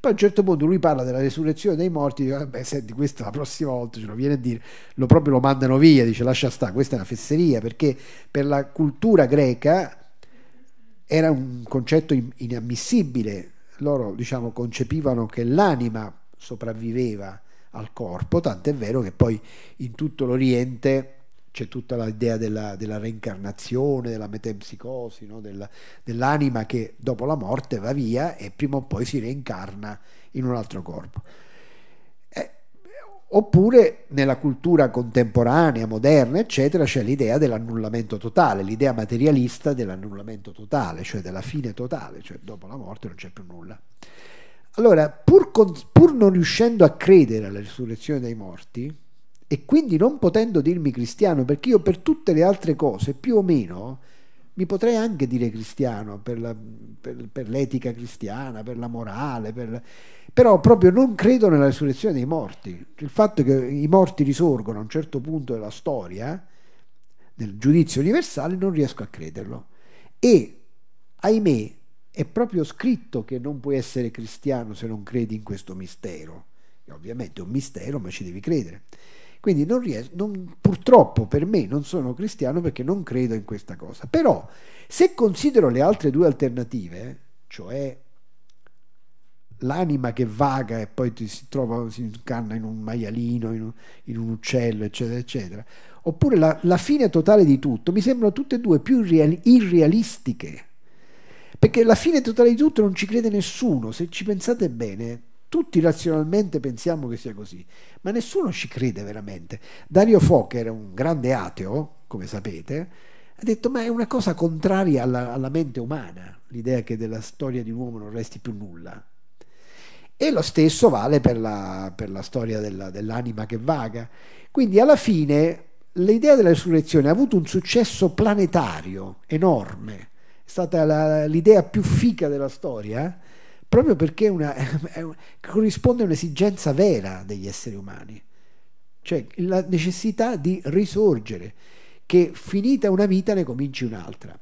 poi a un certo punto lui parla della resurrezione dei morti, dice, beh senti questo la prossima volta ce lo viene a dire, lo proprio lo mandano via, dice lascia stare, questa è una fesseria, perché per la cultura greca era un concetto inammissibile. Loro diciamo, concepivano che l'anima sopravviveva al corpo, tant'è vero che poi in tutto l'Oriente c'è tutta l'idea della, della reincarnazione, della metempsicosi, no? Del, dell'anima che dopo la morte va via e prima o poi si reincarna in un altro corpo. Oppure nella cultura contemporanea, moderna, eccetera, c'è l'idea dell'annullamento totale, l'idea materialista dell'annullamento totale, cioè della fine totale, cioè dopo la morte non c'è più nulla. Allora, pur, con, pur, non riuscendo a credere alla risurrezione dei morti, e quindi non potendo dirmi cristiano, perché io per tutte le altre cose, più o meno, mi potrei anche dire cristiano per, la, per, per l'etica cristiana, per la morale, per, però proprio non credo nella risurrezione dei morti. Il fatto che i morti risorgono a un certo punto della storia, nel giudizio universale, non riesco a crederlo. E, ahimè, è proprio scritto che non puoi essere cristiano se non credi in questo mistero. E ovviamente è un mistero, ma ci devi credere. Quindi non ries- non, purtroppo per me non sono cristiano perché non credo in questa cosa. Però se considero le altre due alternative, cioè l'anima che vaga e poi si trova, si incanna in un maialino, in un, in un uccello, eccetera, eccetera, oppure la, la, fine totale di tutto, mi sembrano tutte e due più irreali- irrealistiche. Perché la fine totale di tutto non ci crede nessuno, se ci pensate bene tutti razionalmente pensiamo che sia così, ma nessuno ci crede veramente. Dario Fo, che era un grande ateo, come sapete, ha detto ma è una cosa contraria alla, alla mente umana, l'idea che della storia di un uomo non resti più nulla. E lo stesso vale per la, per la storia dell'anima che vaga. Quindi alla fine l'idea della risurrezione ha avuto un successo planetario enorme, è stata l'idea più fica della storia proprio perché una, corrisponde a un'esigenza vera degli esseri umani, cioè la necessità di risorgere, che finita una vita ne cominci un'altra.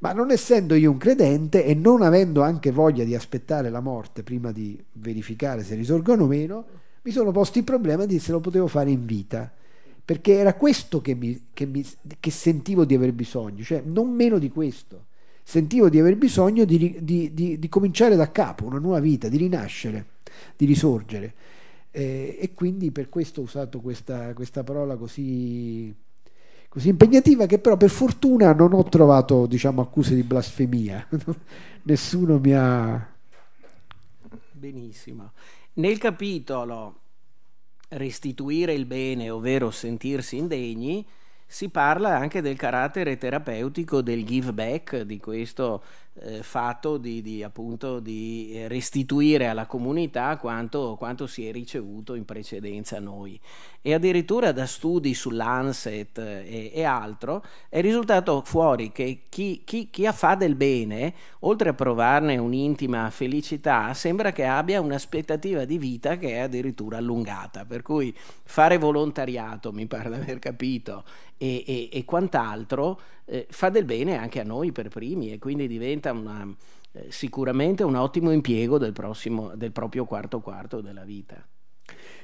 Ma non essendo io un credente e non avendo anche voglia di aspettare la morte prima di verificare se risorgono o meno, mi sono posto il problema di se lo potevo fare in vita perché era questo che, mi, che, mi, che, sentivo di aver bisogno, cioè non meno di questo sentivo di aver bisogno di, di, di, di, cominciare da capo, una nuova vita, di rinascere, di risorgere. Eh, e quindi per questo ho usato questa, questa parola così, così, impegnativa che però per fortuna non ho trovato diciamo, accuse di blasfemia. Nessuno mi ha... Benissimo. Nel capitolo restituire il bene, ovvero sentirsi indegni, si parla anche del carattere terapeutico del give back di questo eh, fatto di, di, appunto, di, eh, restituire alla comunità quanto, quanto, si è ricevuto in precedenza noi. E addirittura da studi sull'ANSET eh, e, e altro è risultato fuori che chi, chi, chi fa del bene, oltre a provarne un'intima felicità, sembra che abbia un'aspettativa di vita che è addirittura allungata. Per cui fare volontariato, mi pare di aver capito, e, e, e quant'altro eh, fa del bene anche a noi per primi e quindi diventa una, eh, sicuramente un ottimo impiego del, prossimo, del proprio quarto quarto della vita.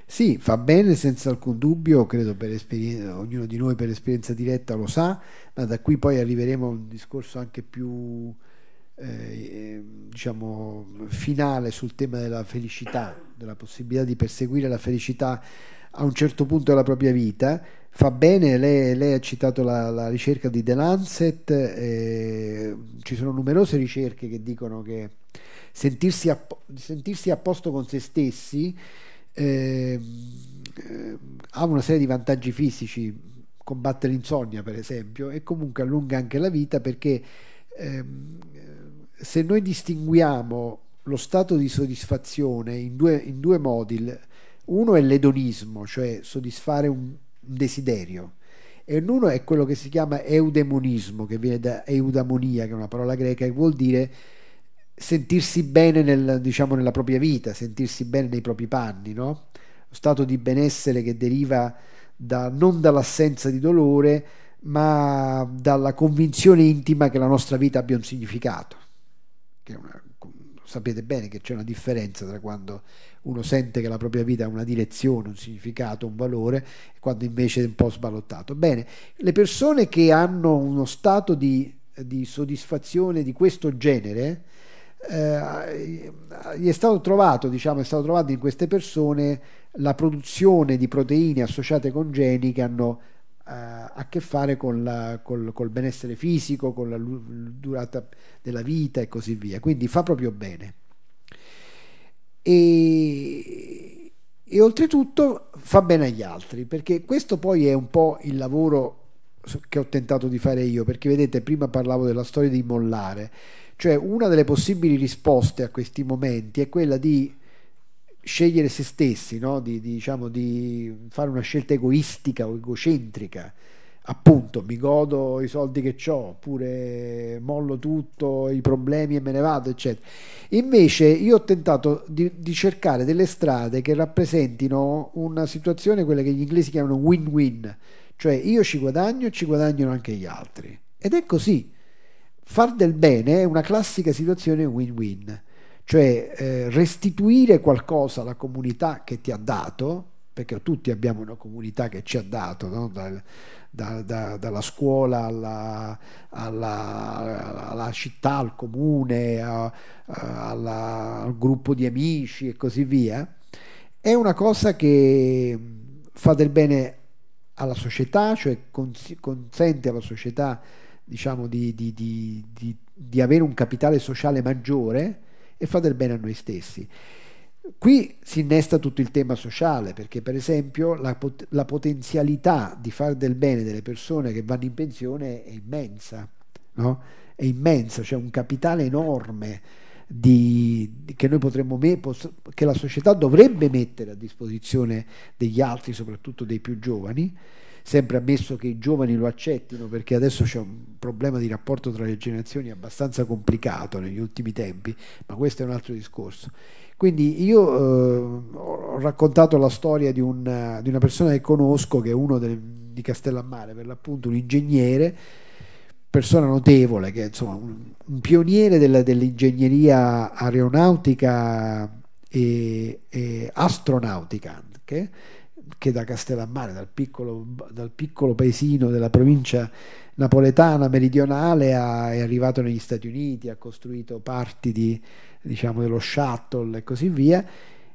Sì, fa bene senza alcun dubbio, credo per esperienza, ognuno di noi per esperienza diretta lo sa, ma da qui poi arriveremo a un discorso anche più eh, ehm, diciamo finale sul tema della felicità, della possibilità di perseguire la felicità a un certo punto della propria vita fa bene, lei, lei ha citato la, la, ricerca di The Lancet, eh, ci sono numerose ricerche che dicono che sentirsi a, sentirsi a posto con se stessi eh, ha una serie di vantaggi fisici, combatte l'insonnia per esempio e comunque allunga anche la vita perché ehm, se noi distinguiamo lo stato di soddisfazione in due, in due modi, uno è l'edonismo, cioè soddisfare un desiderio. E uno è quello che si chiama eudemonismo, che viene da eudamonia, che è una parola greca, e vuol dire sentirsi bene nel, diciamo, nella propria vita, sentirsi bene nei propri panni, no? Lo stato di benessere che deriva da, non dall'assenza di dolore, ma dalla convinzione intima che la nostra vita abbia un significato. Una, sapete bene che c'è una differenza tra quando uno sente che la propria vita ha una direzione, un significato, un valore, quando invece è un po' sballottato. Bene, le persone che hanno uno stato di, di soddisfazione di questo genere, eh, è stato trovato, diciamo, è stato trovato in queste persone la produzione di proteine associate con geni che hanno eh, a che fare con la, col, col, benessere fisico, con la durata della vita e così via. Quindi fa proprio bene e, e oltretutto fa bene agli altri, perché questo poi è un po' il lavoro che ho tentato di fare io, perché vedete, prima parlavo della storia di mollare, cioè una delle possibili risposte a questi momenti è quella di scegliere se stessi, no? di, di, diciamo, di fare una scelta egoistica o egocentrica appunto mi godo i soldi che ho oppure mollo tutto i problemi e me ne vado eccetera invece io ho tentato di, di cercare delle strade che rappresentino una situazione quella che gli inglesi chiamano win-win cioè io ci guadagno e ci guadagnano anche gli altri ed è così far del bene è una classica situazione win-win cioè eh, restituire qualcosa alla comunità che ti ha dato perché tutti abbiamo una comunità che ci ha dato no? Dal, da, da, dalla scuola alla, alla, alla, città, al comune, a, alla, al gruppo di amici e così via, è una cosa che fa del bene alla società, cioè cons consente alla società diciamo, di, di, di, di avere un capitale sociale maggiore e fa del bene a noi stessi. Qui si innesta tutto il tema sociale, perché per esempio la, pot la, potenzialità di fare del bene delle persone che vanno in pensione è immensa, no? è immensa, c'è cioè un capitale enorme di, che, noi potremmo che la società dovrebbe mettere a disposizione degli altri, soprattutto dei più giovani, sempre ammesso che i giovani lo accettino, perché adesso c'è un problema di rapporto tra le generazioni abbastanza complicato negli ultimi tempi, ma questo è un altro discorso quindi io eh, ho raccontato la storia di, un, di, una persona che conosco, che è uno del, di Castellammare, per l'appunto un ingegnere, persona notevole, che è insomma un, un pioniere della, dell'ingegneria aeronautica e, e astronautica anche, che da Castellammare, dal piccolo, dal piccolo, paesino della provincia napoletana meridionale, ha, è arrivato negli Stati Uniti, ha costruito parti di, diciamo, dello shuttle e così via,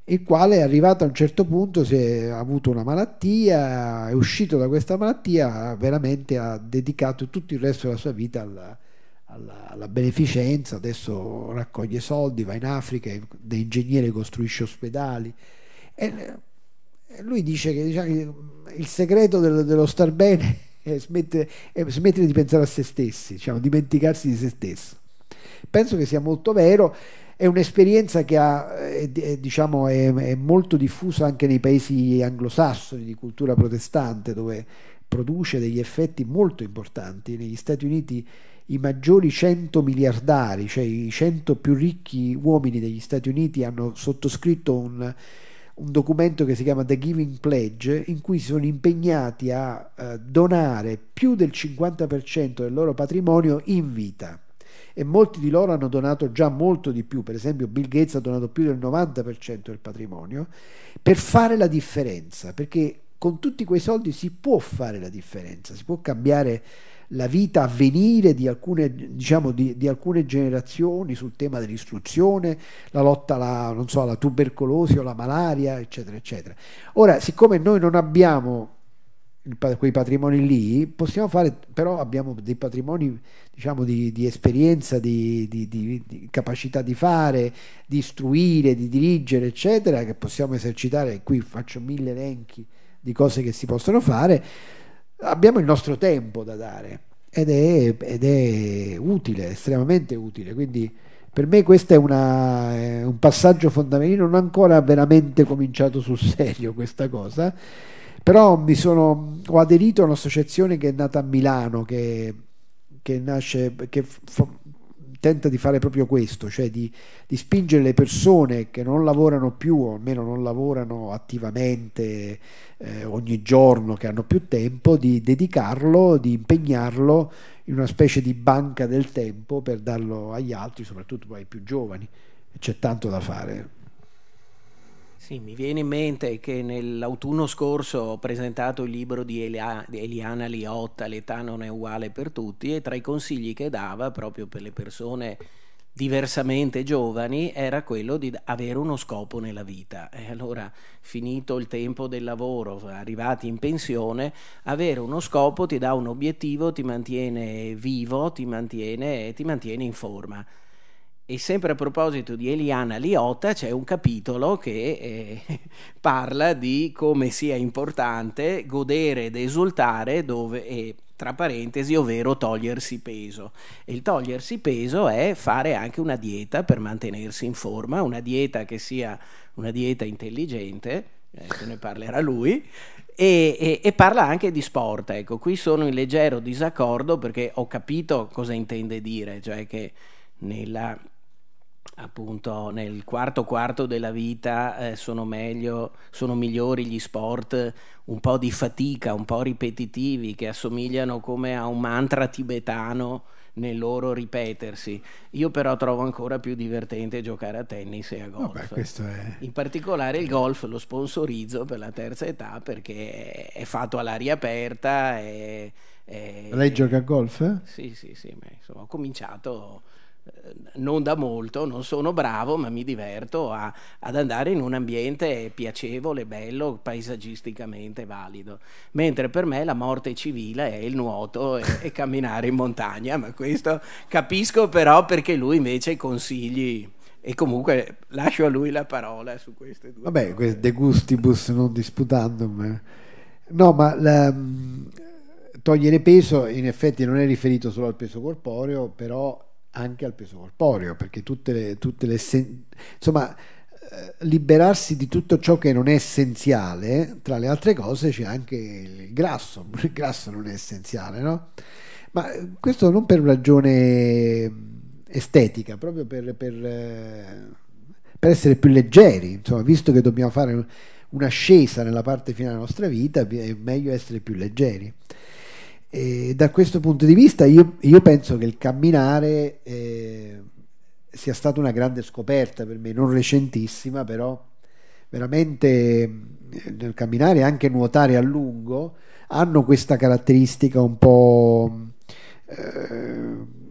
il quale è arrivato a un certo punto, si è avuto una malattia, è uscito da questa malattia, veramente ha dedicato tutto il resto della sua vita alla, alla, alla beneficenza, adesso raccoglie soldi, va in Africa, da ingegnere, costruisce ospedali. E, lui dice che diciamo, il segreto dello, dello star bene è smettere, è smettere, di pensare a se stessi, diciamo, dimenticarsi di se stesso. Penso che sia molto vero, è un'esperienza che ha, è, eh, è, eh, diciamo, è, è molto diffusa anche nei paesi anglosassoni di cultura protestante, dove produce degli effetti molto importanti. Negli Stati Uniti i maggiori 100 miliardari, cioè i 100 più ricchi uomini degli Stati Uniti hanno sottoscritto un, un documento che si chiama The Giving Pledge in cui si sono impegnati a eh, donare più del 50% del loro patrimonio in vita e molti di loro hanno donato già molto di più, per esempio Bill Gates ha donato più del 90% del patrimonio, per fare la differenza, perché con tutti quei soldi si può fare la differenza, si può cambiare la vita a venire di alcune, diciamo, di, di alcune generazioni sul tema dell'istruzione, la lotta alla, so, alla tubercolosi o alla malaria, eccetera, eccetera. Ora, siccome noi non abbiamo quei patrimoni lì, possiamo fare, però abbiamo dei patrimoni diciamo, di, di esperienza, di, di, di, capacità di fare, di istruire, di dirigere, eccetera, che possiamo esercitare. Qui faccio mille elenchi di cose che si possono fare. Abbiamo il nostro tempo da dare ed è, ed è utile, estremamente utile. Quindi per me questo è, una, è un passaggio fondamentale. Io non ho ancora veramente cominciato sul serio questa cosa però mi sono, ho aderito a un'associazione che è nata a Milano, che, che nasce, che fa, tenta di fare proprio questo, cioè di, di, spingere le persone che non lavorano più, o almeno non lavorano attivamente eh, ogni giorno, che hanno più tempo, di dedicarlo, di impegnarlo in una specie di banca del tempo per darlo agli altri, soprattutto ai più giovani. C'è tanto da fare. Sì, mi viene in mente che nell'autunno scorso ho presentato il libro di Eliana Liotta, L'età non è uguale per tutti, e tra i consigli che dava proprio per le persone diversamente giovani era quello di avere uno scopo nella vita e allora finito il tempo del lavoro arrivati in pensione avere uno scopo ti dà un obiettivo ti mantiene vivo ti mantiene, ti mantiene in forma e sempre a proposito di Eliana Liotta c'è un capitolo che eh, parla di come sia importante godere ed esultare dove... Eh, tra parentesi, ovvero togliersi peso. E il togliersi peso è fare anche una dieta per mantenersi in forma, una dieta che sia una dieta intelligente, eh, se ne parlerà lui, e, e, e, parla anche di sport. Ecco, qui sono in leggero disaccordo perché ho capito cosa intende dire, cioè che nella appunto nel quarto quarto della vita eh, sono, meglio, sono migliori gli sport un po' di fatica, un po' ripetitivi, che assomigliano come a un mantra tibetano nel loro ripetersi. Io però trovo ancora più divertente giocare a tennis e a golf. Vabbè, è... In particolare il golf lo sponsorizzo per la terza età perché è fatto all'aria aperta. E, e... Lei gioca a golf? Eh? Sì, sì, sì, insomma, ho cominciato eh, non da molto, non sono bravo, ma mi diverto a, ad andare in un ambiente piacevole, bello, paesaggisticamente valido. Mentre per me la morte civile è il nuoto e, e camminare in montagna, ma questo capisco però perché lui invece consigli e comunque lascio a lui la parola su queste due. Vabbè, cose. de gustibus non disputandum. Eh. no, ma la... Mm, togliere peso in effetti non è riferito solo al peso corporeo, però anche al peso corporeo, perché tutte le, tutte le insomma eh, liberarsi di tutto ciò che non è essenziale, tra le altre cose c'è anche il grasso, il grasso non è essenziale, no? Ma eh, questo non per ragione estetica, proprio per, per, eh, per essere più leggeri, insomma, visto che dobbiamo fare un'ascesa nella parte finale della nostra vita, è meglio essere più leggeri. E da questo punto di vista io, io penso che il camminare eh, sia stata una grande scoperta per me, non recentissima però veramente nel camminare e anche nuotare a lungo hanno questa caratteristica un po' eh,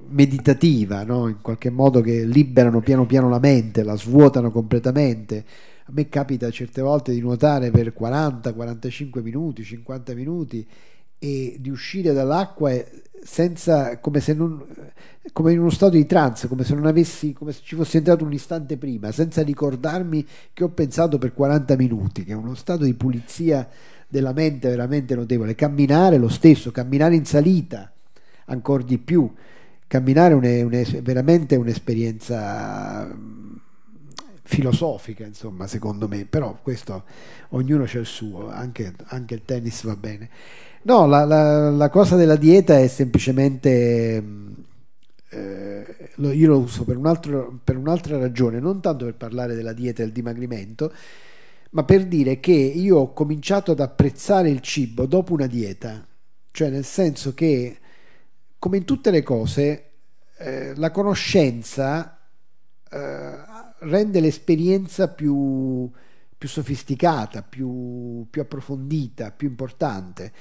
meditativa, no? in qualche modo che liberano piano piano la mente, la svuotano completamente. A me capita certe volte di nuotare per 40, 45 minuti, 50 minuti e di uscire dall'acqua senza, come se non come in uno stato di trance, come se non avessi, come se ci fossi entrato un istante prima, senza ricordarmi che ho pensato per 40 minuti, che è uno stato di pulizia della mente veramente notevole. Camminare lo stesso, camminare in salita ancora di più, camminare è un, veramente un'esperienza mm, filosofica, insomma, secondo me, però questo ognuno c'è il suo, anche, anche il tennis va bene. No, la, la, la, cosa della dieta è semplicemente... Eh, io lo uso per, un altro, per un'altra ragione, non tanto per parlare della dieta e del dimagrimento, ma per dire che io ho cominciato ad apprezzare il cibo dopo una dieta, cioè nel senso che, come in tutte le cose, eh, la conoscenza eh, rende l'esperienza più, più sofisticata, più, più approfondita, più importante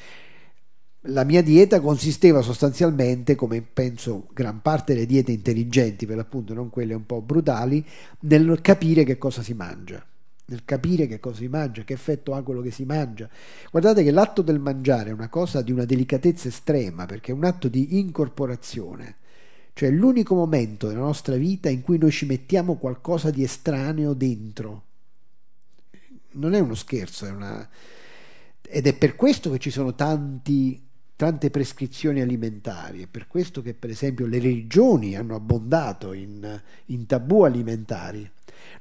la mia dieta consisteva sostanzialmente, come penso gran parte delle diete intelligenti, per l'appunto non quelle un po' brutali, nel capire che cosa si mangia, nel capire che cosa si mangia, che effetto ha quello che si mangia. Guardate che l'atto del mangiare è una cosa di una delicatezza estrema, perché è un atto di incorporazione, cioè l'unico momento della nostra vita in cui noi ci mettiamo qualcosa di estraneo dentro. Non è uno scherzo, è una... Ed è per questo che ci sono tanti tante prescrizioni alimentari. È per questo che, per esempio, le religioni hanno abbondato in, in tabù alimentari.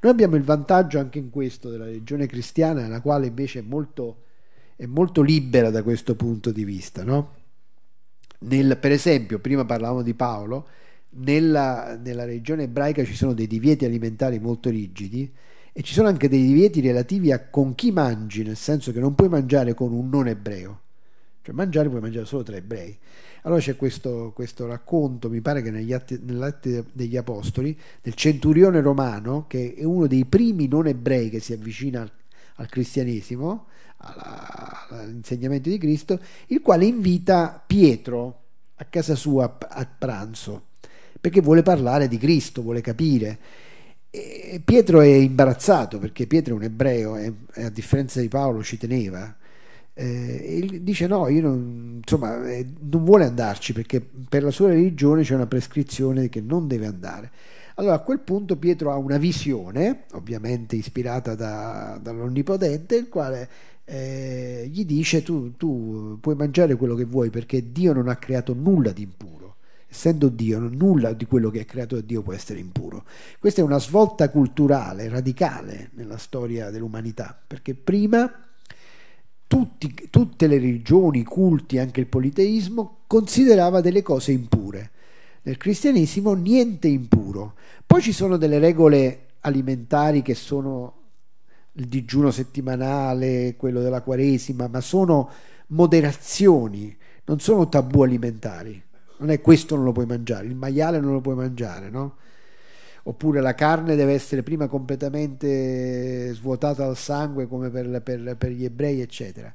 Noi abbiamo il vantaggio anche in questo della religione cristiana, la quale invece è molto, è molto libera da questo punto di vista. No? Nel, per esempio, prima parlavamo di Paolo, nella, nella religione ebraica ci sono dei divieti alimentari molto rigidi e ci sono anche dei divieti relativi a con chi mangi, nel senso che non puoi mangiare con un non ebreo cioè mangiare puoi mangiare solo tra ebrei. Allora c'è questo, questo, racconto, mi pare che negli atti, nell'Atti degli Apostoli, del centurione romano, che è uno dei primi non ebrei che si avvicina al, al cristianesimo, alla, all'insegnamento di Cristo, il quale invita Pietro a casa sua a, pranzo, perché vuole parlare di Cristo, vuole capire. E Pietro è imbarazzato perché Pietro è un ebreo e a differenza di Paolo ci teneva eh, dice no, io non, insomma, eh, non vuole andarci perché per la sua religione c'è una prescrizione che non deve andare. Allora a quel punto Pietro ha una visione, ovviamente ispirata da, dall'Onnipotente, il quale eh, gli dice tu, tu puoi mangiare quello che vuoi perché Dio non ha creato nulla di impuro essendo Dio, nulla di quello che è creato da Dio può essere impuro. Questa è una svolta culturale, radicale nella storia dell'umanità, perché prima tutti, tutte le religioni, i culti, anche il politeismo, considerava delle cose impure. Nel cristianesimo niente impuro. Poi ci sono delle regole alimentari che sono il digiuno settimanale, quello della quaresima, ma sono moderazioni, non sono tabù alimentari. Non è questo non lo puoi mangiare, il maiale non lo puoi mangiare, no? oppure la carne deve essere prima completamente svuotata al sangue come per, per, per gli ebrei, eccetera.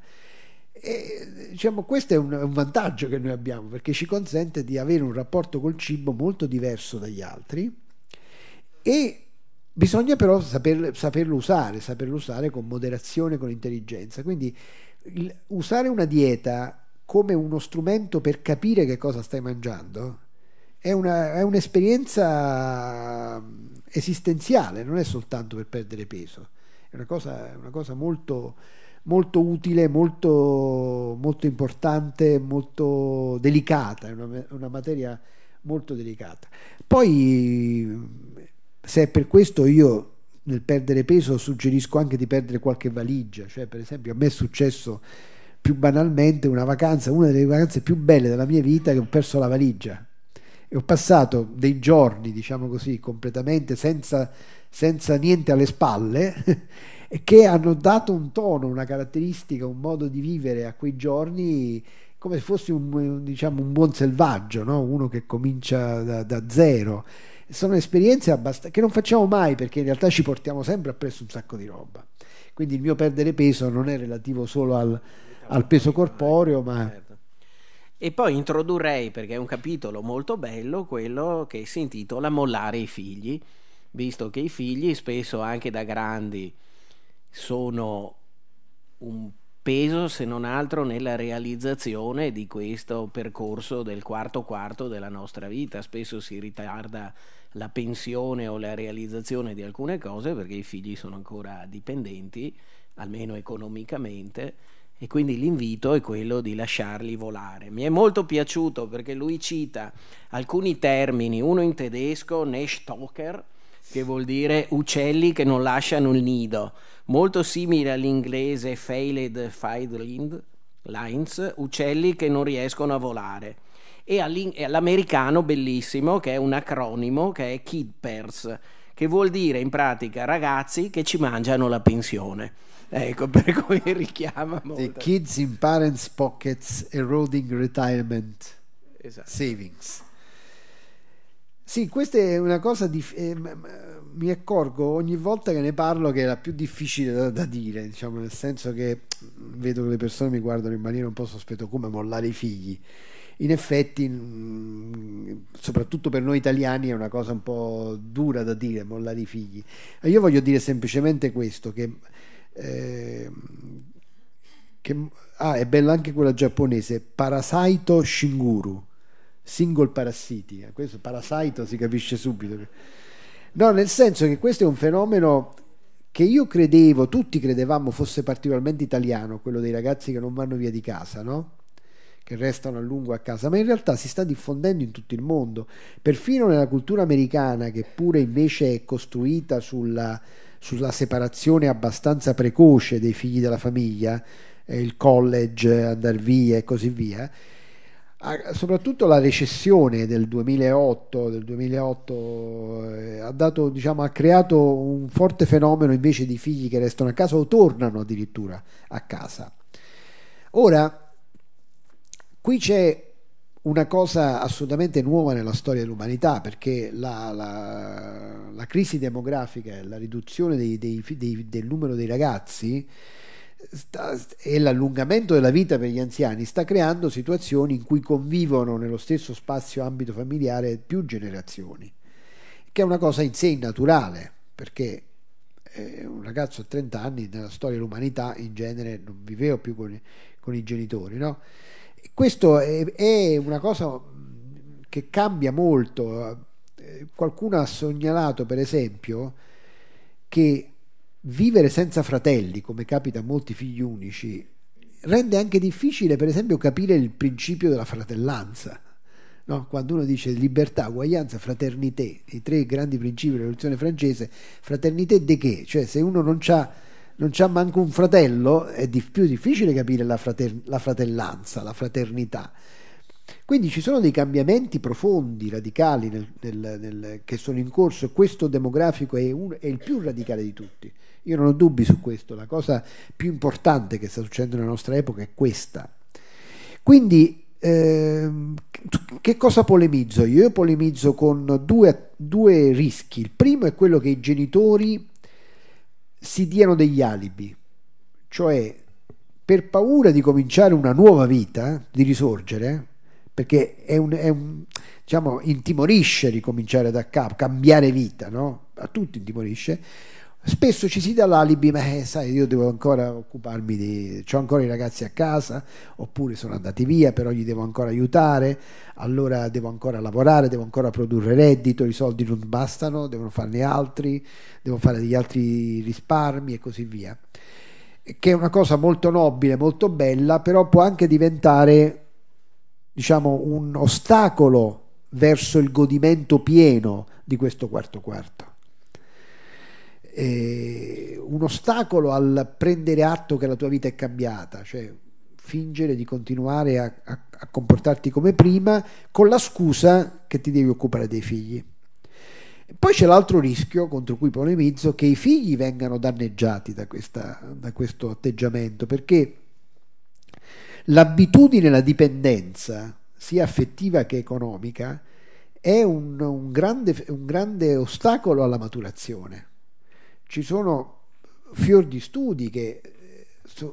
E, diciamo, questo è un, un, vantaggio che noi abbiamo perché ci consente di avere un rapporto col cibo molto diverso dagli altri e bisogna però saper, saperlo usare, saperlo usare con moderazione, con intelligenza. Quindi il, usare una dieta come uno strumento per capire che cosa stai mangiando è, una, è un'esperienza esistenziale, non è soltanto per perdere peso, è una cosa, una cosa molto, molto, utile, molto, molto, importante, molto delicata, è una, una materia molto delicata. Poi, se è per questo io nel perdere peso suggerisco anche di perdere qualche valigia, cioè per esempio a me è successo più banalmente una vacanza, una delle vacanze più belle della mia vita che ho perso la valigia e ho passato dei giorni, diciamo così, completamente senza, senza niente alle spalle, che hanno dato un tono, una caratteristica, un modo di vivere a quei giorni come se fossi un, diciamo, un buon selvaggio, no? uno che comincia da, da zero. Sono esperienze abbast- che non facciamo mai perché in realtà ci portiamo sempre appresso un sacco di roba. Quindi il mio perdere peso non è relativo solo al, al peso corporeo, ma certo. E poi introdurrei, perché è un capitolo molto bello, quello che si intitola Mollare i figli, visto che i figli spesso anche da grandi sono un peso se non altro nella realizzazione di questo percorso del quarto quarto della nostra vita. Spesso si ritarda la pensione o la realizzazione di alcune cose perché i figli sono ancora dipendenti, almeno economicamente e quindi l'invito è quello di lasciarli volare. Mi è molto piaciuto perché lui cita alcuni termini, uno in tedesco, Nesthocker, che vuol dire uccelli che non lasciano il nido, molto simile all'inglese failed fideling lines, uccelli che non riescono a volare, e all'americano bellissimo che è un acronimo che è KIDPERS, che vuol dire in pratica ragazzi che ci mangiano la pensione. Ecco, per cui richiama molto. The Kids in Parents Pockets Eroding Retirement esatto. Savings. Sì, questa è una cosa di... Eh, mi accorgo ogni volta che ne parlo che è la più difficile da, da, dire, diciamo, nel senso che mm, vedo che le persone mi guardano in maniera un po' sospetta come mollare i figli. In effetti, mm, soprattutto per noi italiani, è una cosa un po' dura da dire, mollare i figli. Io voglio dire semplicemente questo, che Ehm, che, ah, è bella anche quella giapponese, Parasaito Shinguru, Single Parassiti. Eh, questo Parasaito si capisce subito. No, nel senso che questo è un fenomeno che io credevo, tutti credevamo fosse particolarmente italiano, quello dei ragazzi che non vanno via di casa, no? che restano a lungo a casa, ma in realtà si sta diffondendo in tutto il mondo, perfino nella cultura americana, che pure invece è costruita sulla, sulla separazione abbastanza precoce dei figli della famiglia, eh, il college, andare via e così via, soprattutto la recessione del 2008, del 2008 eh, ha, dato, diciamo, ha, creato un forte fenomeno invece di figli che restano a casa o tornano addirittura a casa. Ora, qui c'è una cosa assolutamente nuova nella storia dell'umanità perché la, la, la crisi demografica e la riduzione dei, dei, dei, del numero dei ragazzi e l'allungamento della vita per gli anziani sta creando situazioni in cui convivono nello stesso spazio ambito familiare più generazioni, che è una cosa in sé innaturale perché eh, un ragazzo a 30 anni nella storia dell'umanità in genere non viveva più con, con i genitori, no? Questo è, una cosa mm, che cambia molto. Eh, qualcuno ha segnalato, per esempio, che vivere senza fratelli, come capita a molti figli unici, rende anche difficile, per esempio, capire il principio della fratellanza. No? Quando uno dice libertà, uguaglianza, fraternité, i tre grandi principi della rivoluzione francese, fraternité de che? Cioè se uno non ha non c'ha manco un fratello, è di più difficile capire la, frater- la fratellanza, la fraternità. Quindi ci sono dei cambiamenti profondi, radicali, nel, nel, nel, che sono in corso. Questo demografico è, un, è, il più radicale di tutti. Io non ho dubbi su questo. La cosa più importante che sta succedendo nella nostra epoca è questa. Quindi, eh, che cosa polemizzo io? polemizzo con due, due rischi. Il primo è quello che i genitori si diano degli alibi, cioè per paura di cominciare una nuova vita, eh, di risorgere, perché è un, è un diciamo, intimorisce ricominciare da capo, cambiare vita, no? A tutti intimorisce, spesso ci si dà l'alibi, ma eh, sai, io devo ancora occuparmi di... ho ancora i ragazzi a casa, oppure sono andati via, però gli devo ancora aiutare, allora devo ancora lavorare, devo ancora produrre reddito, i soldi non bastano, devono farne altri, devo fare degli altri risparmi e così via. Che è una cosa molto nobile, molto bella, però può anche diventare, diciamo, un ostacolo verso il godimento pieno di questo quarto quarto eh, un ostacolo al prendere atto che la tua vita è cambiata, cioè fingere di continuare a, a, a comportarti come prima con la scusa che ti devi occupare dei figli. Poi c'è l'altro rischio contro cui polemizzo che i figli vengano danneggiati da, questa, da questo atteggiamento perché l'abitudine, la dipendenza, sia affettiva che economica, è un, un, grande, un grande ostacolo alla maturazione. Ci sono fior di studi che eh,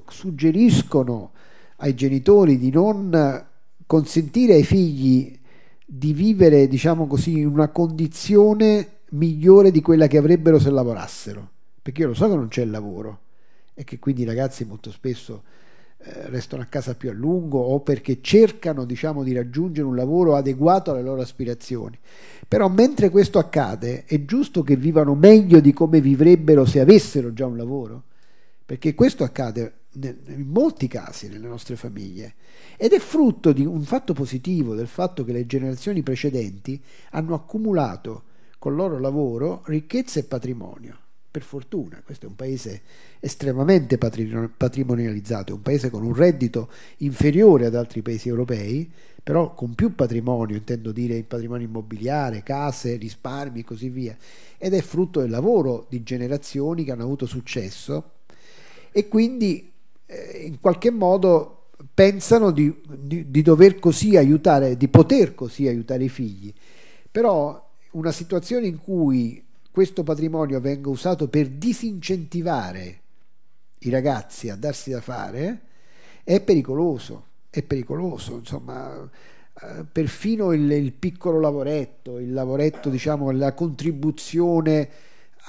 suggeriscono ai genitori di non consentire ai figli di vivere, diciamo così, in una condizione migliore di quella che avrebbero se lavorassero. Perché io lo so che non c'è il lavoro e che quindi i ragazzi molto spesso eh, restano a casa più a lungo o perché cercano diciamo, di raggiungere un lavoro adeguato alle loro aspirazioni. Però mentre questo accade è giusto che vivano meglio di come vivrebbero se avessero già un lavoro, perché questo accade in molti casi nelle nostre famiglie ed è frutto di un fatto positivo, del fatto che le generazioni precedenti hanno accumulato col loro lavoro ricchezza e patrimonio per fortuna, questo è un paese estremamente patrimonializzato, è un paese con un reddito inferiore ad altri paesi europei, però con più patrimonio, intendo dire patrimonio immobiliare, case, risparmi e così via, ed è frutto del lavoro di generazioni che hanno avuto successo e quindi eh, in qualche modo pensano di, di, di dover così aiutare, di poter così aiutare i figli. Però una situazione in cui questo patrimonio venga usato per disincentivare i ragazzi a darsi da fare è pericoloso, è pericoloso, insomma, eh, perfino il, il piccolo lavoretto, il lavoretto, diciamo, la contribuzione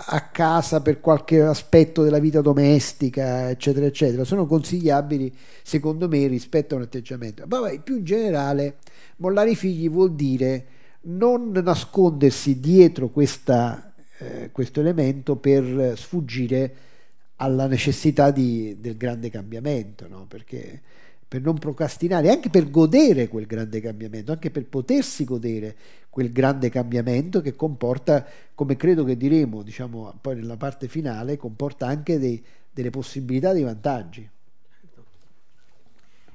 a casa per qualche aspetto della vita domestica, eccetera, eccetera, sono consigliabili secondo me rispetto a un atteggiamento. Ma vai, più in generale, mollare i figli vuol dire non nascondersi dietro questa eh, questo elemento per sfuggire alla necessità di, del grande cambiamento, no? perché per non procrastinare, anche per godere quel grande cambiamento, anche per potersi godere quel grande cambiamento che comporta, come credo che diremo, diciamo poi nella parte finale, comporta anche dei, delle possibilità dei vantaggi.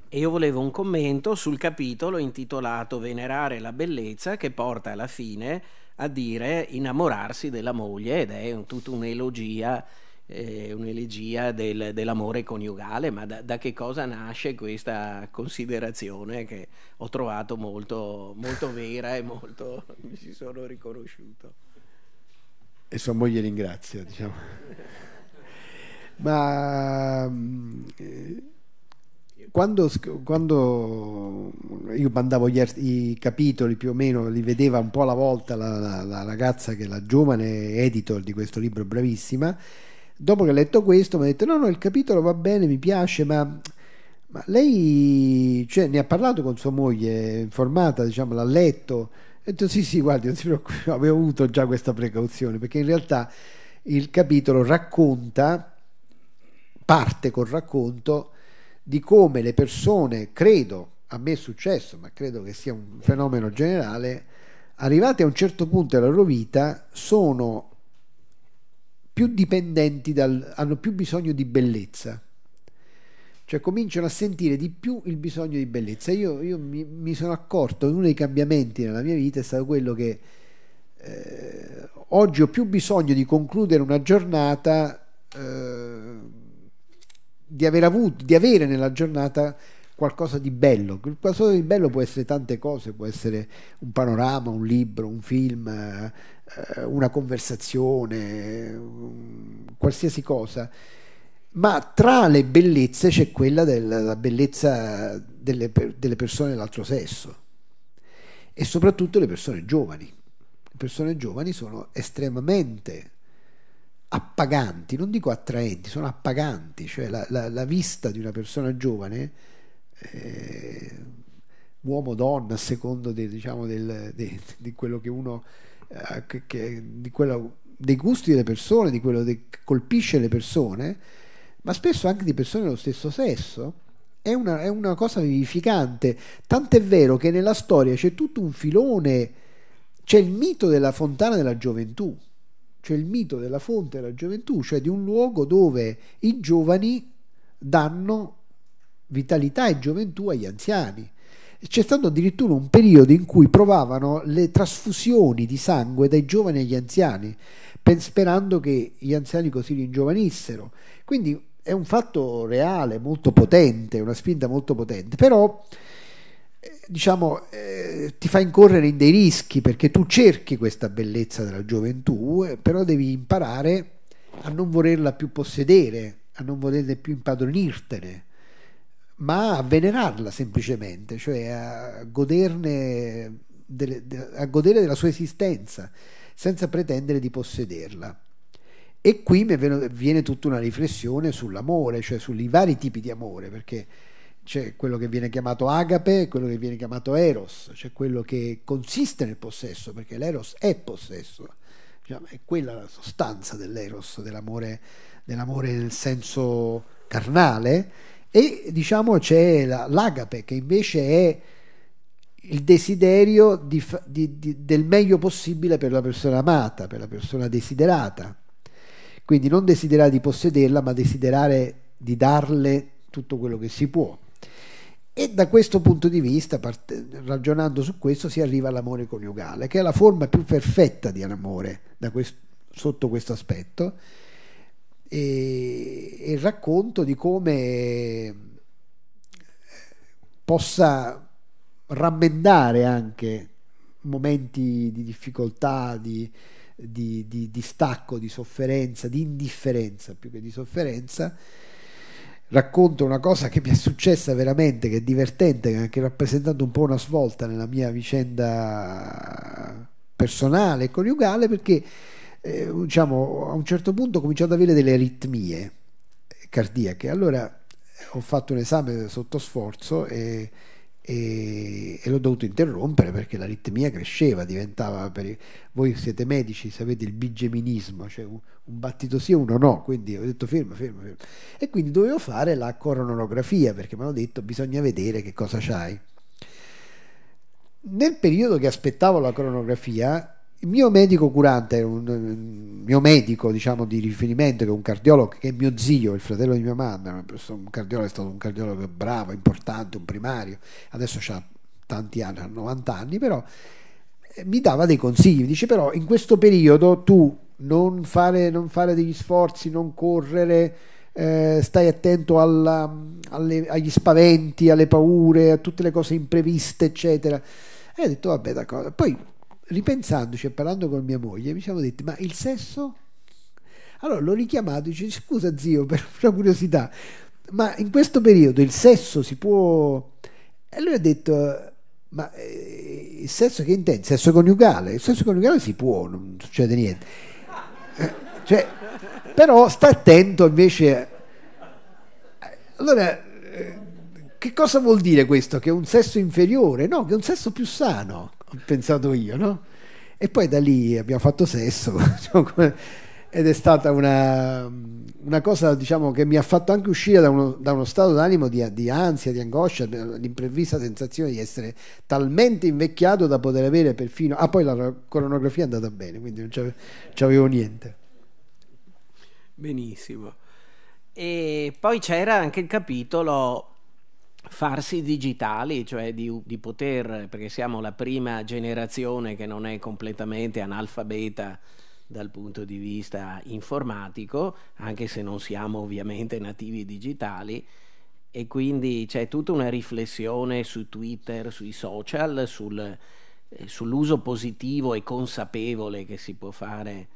E io volevo un commento sul capitolo intitolato Venerare la bellezza che porta alla fine a dire innamorarsi della moglie ed è un, tutta un'elogia, eh, un'elegia del, dell'amore coniugale, ma da, da, che cosa nasce questa considerazione che ho trovato molto, molto vera e molto mi ci sono riconosciuto. E sua moglie ringrazia, diciamo. ma... Mm, eh quando, quando, io mandavo gli, i capitoli più o meno, li vedeva un po' alla volta la, la, la ragazza che è la giovane editor di questo libro, bravissima, dopo che ho letto questo mi ha detto no, no, il capitolo va bene, mi piace, ma... Ma lei cioè, ne ha parlato con sua moglie, informata, diciamo, l'ha letto. E detto sì, sì, guardi, non si preoccupi, avevo avuto già questa precauzione, perché in realtà il capitolo racconta, parte col racconto di come le persone, credo, a me è successo, ma credo che sia un fenomeno generale, arrivate a un certo punto della loro vita sono più dipendenti dal, hanno più bisogno di bellezza cioè cominciano a sentire di più il bisogno di bellezza io, io mi, mi, sono accorto che uno dei cambiamenti nella mia vita è stato quello che eh, oggi ho più bisogno di concludere una giornata eh, di aver avuto, di avere nella giornata qualcosa di bello. Qualcosa di bello può essere tante cose, può essere un panorama, un libro, un film, eh, una conversazione, qualsiasi cosa. Ma tra le bellezze c'è quella della bellezza delle, delle persone dell'altro sesso e soprattutto le persone giovani. Le persone giovani sono estremamente appaganti, non dico attraenti, sono appaganti, cioè la, la, la vista di una persona giovane, eh, uomo o donna, a secondo de, diciamo, del, de, di quello che uno, eh, che, che, di quello, dei gusti delle persone, di quello che colpisce le persone, ma spesso anche di persone dello stesso sesso, è una, è una cosa vivificante, tant'è vero che nella storia c'è tutto un filone, c'è il mito della fontana della gioventù c'è il mito della fonte della gioventù, cioè di un luogo dove i giovani danno vitalità e gioventù agli anziani. C'è stato addirittura un periodo in cui provavano le trasfusioni di sangue dai giovani agli anziani, sperando che gli anziani così ringiovanissero. Quindi è un fatto reale, molto potente, una spinta molto potente, però diciamo, eh, ti fa incorrere in dei rischi perché tu cerchi questa bellezza della gioventù, eh, però devi imparare a non volerla più possedere, a non volerla più impadronirtene, ma a venerarla semplicemente, cioè a, goderne delle, a godere della sua esistenza senza pretendere di possederla. E qui mi viene tutta una riflessione sull'amore, cioè sui vari tipi di amore, perché c'è quello che viene chiamato agape, quello che viene chiamato eros, cioè quello che consiste nel possesso, perché l'eros è possesso, diciamo, è quella la sostanza dell'eros, dell'amore, dell'amore nel senso carnale, e diciamo c'è la, l'agape che invece è il desiderio di, di, di, del meglio possibile per la persona amata, per la persona desiderata. Quindi non desiderare di possederla, ma desiderare di darle tutto quello che si può. E da questo punto di vista, ragionando su questo, si arriva all'amore coniugale, che è la forma più perfetta di amore quest sotto questo aspetto, e, e il racconto di come eh, possa rammendare anche momenti di difficoltà, di, di, di, di stacco, di sofferenza, di indifferenza più che di sofferenza racconto una cosa che mi è successa veramente, che è divertente, che ha rappresentato un po' una svolta nella mia vicenda personale e coniugale, perché eh, diciamo, a un certo punto ho cominciato ad avere delle aritmie cardiache. Allora ho fatto un esame sotto sforzo e e, e l'ho dovuto interrompere perché l'aritmia cresceva, diventava per, voi siete medici, sapete il bigeminismo, cioè un, un battito sì e uno no, quindi ho detto ferma, ferma, ferma. E quindi dovevo fare la coronografia perché mi hanno detto bisogna vedere che cosa c'hai. Nel periodo che aspettavo la coronografia il mio medico curante, un mio medico diciamo, di riferimento, che è un cardiologo, che è mio zio, il fratello di mia mamma, un cardiologo, è stato un cardiologo bravo, importante, un primario, adesso ha tanti anni, ha 90 anni, però eh, mi dava dei consigli, dice però in questo periodo tu non fare, non fare degli sforzi, non correre, eh, stai attento alla, alle, agli spaventi, alle paure, a tutte le cose impreviste, eccetera. E ho detto, vabbè, d'accordo. Poi ripensandoci cioè e parlando con mia moglie, mi siamo detti, ma il sesso? Allora l'ho richiamato e dice, scusa zio, per una curiosità, ma in questo periodo il sesso si può... E lui ha detto, ma eh, il sesso che intende? sesso coniugale? Il sesso coniugale si può, non succede niente. Eh, cioè, però sta attento invece... Allora, eh, che cosa vuol dire questo? Che è un sesso inferiore? No, che è un sesso più sano ho pensato io, no? E poi da lì abbiamo fatto sesso ed è stata una, una cosa diciamo, che mi ha fatto anche uscire da uno, da uno stato d'animo di, di, ansia, di angoscia, l'improvvisa sensazione di essere talmente invecchiato da poter avere perfino... Ah, poi la coronografia è andata bene, quindi non c'avevo niente. Benissimo. E poi c'era anche il capitolo farsi digitali, cioè di, di, poter, perché siamo la prima generazione che non è completamente analfabeta dal punto di vista informatico, anche se non siamo ovviamente nativi digitali, e quindi c'è tutta una riflessione su Twitter, sui social, sul, eh, sull'uso positivo e consapevole che si può fare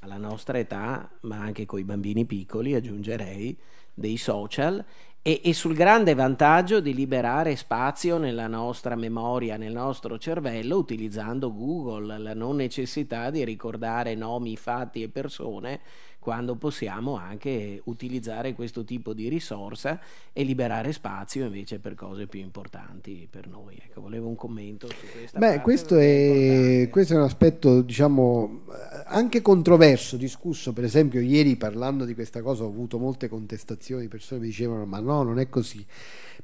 alla nostra età, ma anche con i bambini piccoli, aggiungerei, dei social e, e, sul grande vantaggio di liberare spazio nella nostra memoria, nel nostro cervello, utilizzando Google, la non necessità di ricordare nomi, fatti e persone, quando possiamo anche utilizzare questo tipo di risorsa e liberare spazio invece per cose più importanti per noi. Ecco, volevo un commento su questa Beh, questo è, questo è un aspetto, diciamo, anche controverso, discusso. Per esempio, ieri parlando di questa cosa ho avuto molte contestazioni, persone mi dicevano ma no, non è così.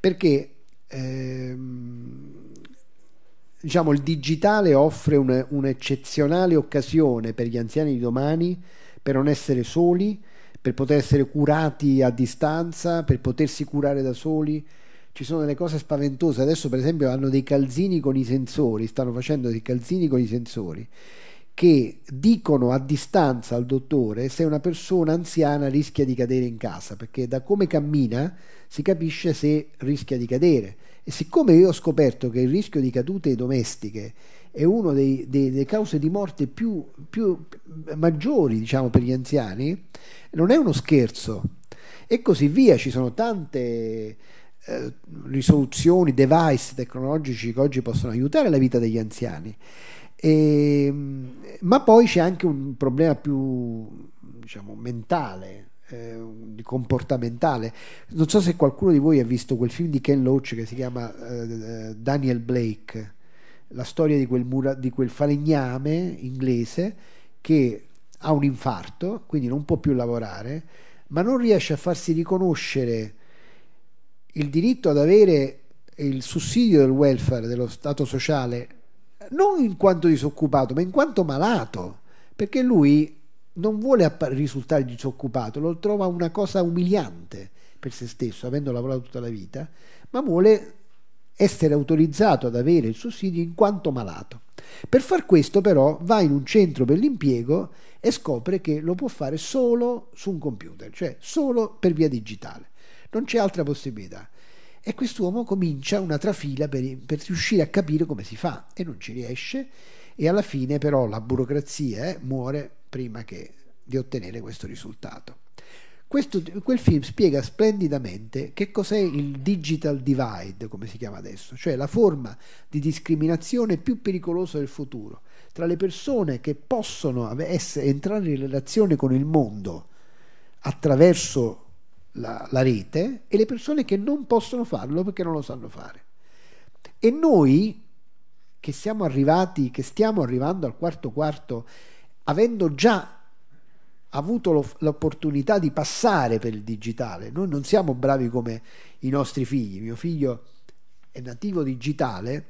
Perché ehm, diciamo, il digitale offre un, un'eccezionale occasione per gli anziani di domani per non essere soli, per poter essere curati a distanza, per potersi curare da soli. Ci sono delle cose spaventose. Adesso, per esempio, hanno dei calzini con i sensori, stanno facendo dei calzini con i sensori che dicono a distanza al dottore se una persona anziana rischia di cadere in casa, perché da come cammina si capisce se rischia di cadere. E siccome io ho scoperto che il rischio di cadute domestiche è una delle cause di morte più, più maggiori diciamo, per gli anziani, non è uno scherzo. E così via, ci sono tante eh, risoluzioni, device tecnologici che oggi possono aiutare la vita degli anziani. E, ehm, ma poi c'è anche un problema più diciamo, mentale, eh, comportamentale. Non so se qualcuno di voi ha visto quel film di Ken Loach che si chiama eh, Daniel Blake la storia di quel, mura, di quel falegname inglese che ha un infarto, quindi non può più lavorare, ma non riesce a farsi riconoscere il diritto ad avere il sussidio del welfare, dello Stato sociale, non in quanto disoccupato, ma in quanto malato, perché lui non vuole risultare disoccupato, lo trova una cosa umiliante per se stesso, avendo lavorato tutta la vita, ma vuole essere autorizzato ad avere il sussidio in quanto malato. Per far questo però va in un centro per l'impiego e scopre che lo può fare solo su un computer, cioè solo per via digitale. Non c'è altra possibilità. E quest'uomo comincia una trafila per, per riuscire a capire come si fa e non ci riesce e alla fine però la burocrazia eh, muore prima che di ottenere questo risultato. Questo, quel film spiega splendidamente che cos'è il digital divide, come si chiama adesso, cioè la forma di discriminazione più pericolosa del futuro tra le persone che possono essere, entrare in relazione con il mondo attraverso la, la rete e le persone che non possono farlo perché non lo sanno fare. E noi che siamo arrivati, che stiamo arrivando al quarto quarto, avendo già avuto l'opportunità di passare per il digitale. Noi non siamo bravi come i nostri figli. Mio figlio è nativo digitale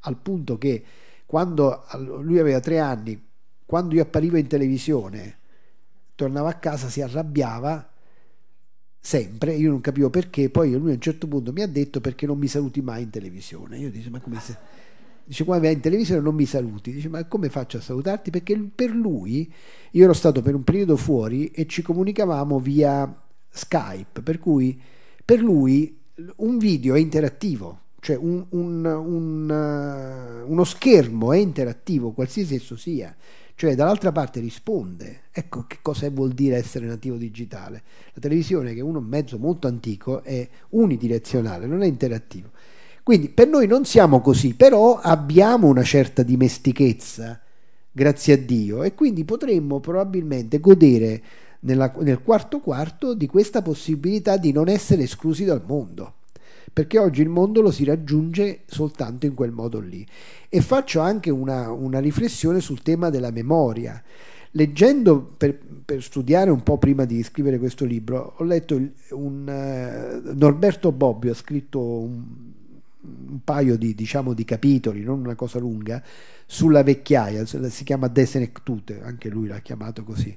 al punto che quando lui aveva tre anni, quando io apparivo in televisione, tornava a casa, si arrabbiava sempre, io non capivo perché, poi lui a un certo punto mi ha detto perché non mi saluti mai in televisione. Io dico, ma come se dice qua vai in televisione non mi saluti dice ma come faccio a salutarti perché per lui io ero stato per un periodo fuori e ci comunicavamo via Skype per cui per lui un video è interattivo cioè un, un, un, eh, uno schermo è interattivo qualsiasi esso sia cioè dall'altra parte risponde ecco che cosa vuol dire essere nativo digitale la televisione che è uno mezzo molto antico è unidirezionale non è interattivo quindi per noi non siamo così, però abbiamo una certa dimestichezza, grazie a Dio, e quindi potremmo probabilmente godere nella, nel quarto quarto di questa possibilità di non essere esclusi dal mondo perché oggi il mondo lo si raggiunge soltanto in quel modo lì. E faccio anche una, una riflessione sul tema della memoria. Leggendo, per, per, studiare un po' prima di scrivere questo libro, ho letto il, un, uh, Norberto Bobbio ha scritto un, un paio di, diciamo, di, capitoli, non una cosa lunga, sulla vecchiaia, si chiama Desenectute, anche lui l'ha chiamato così.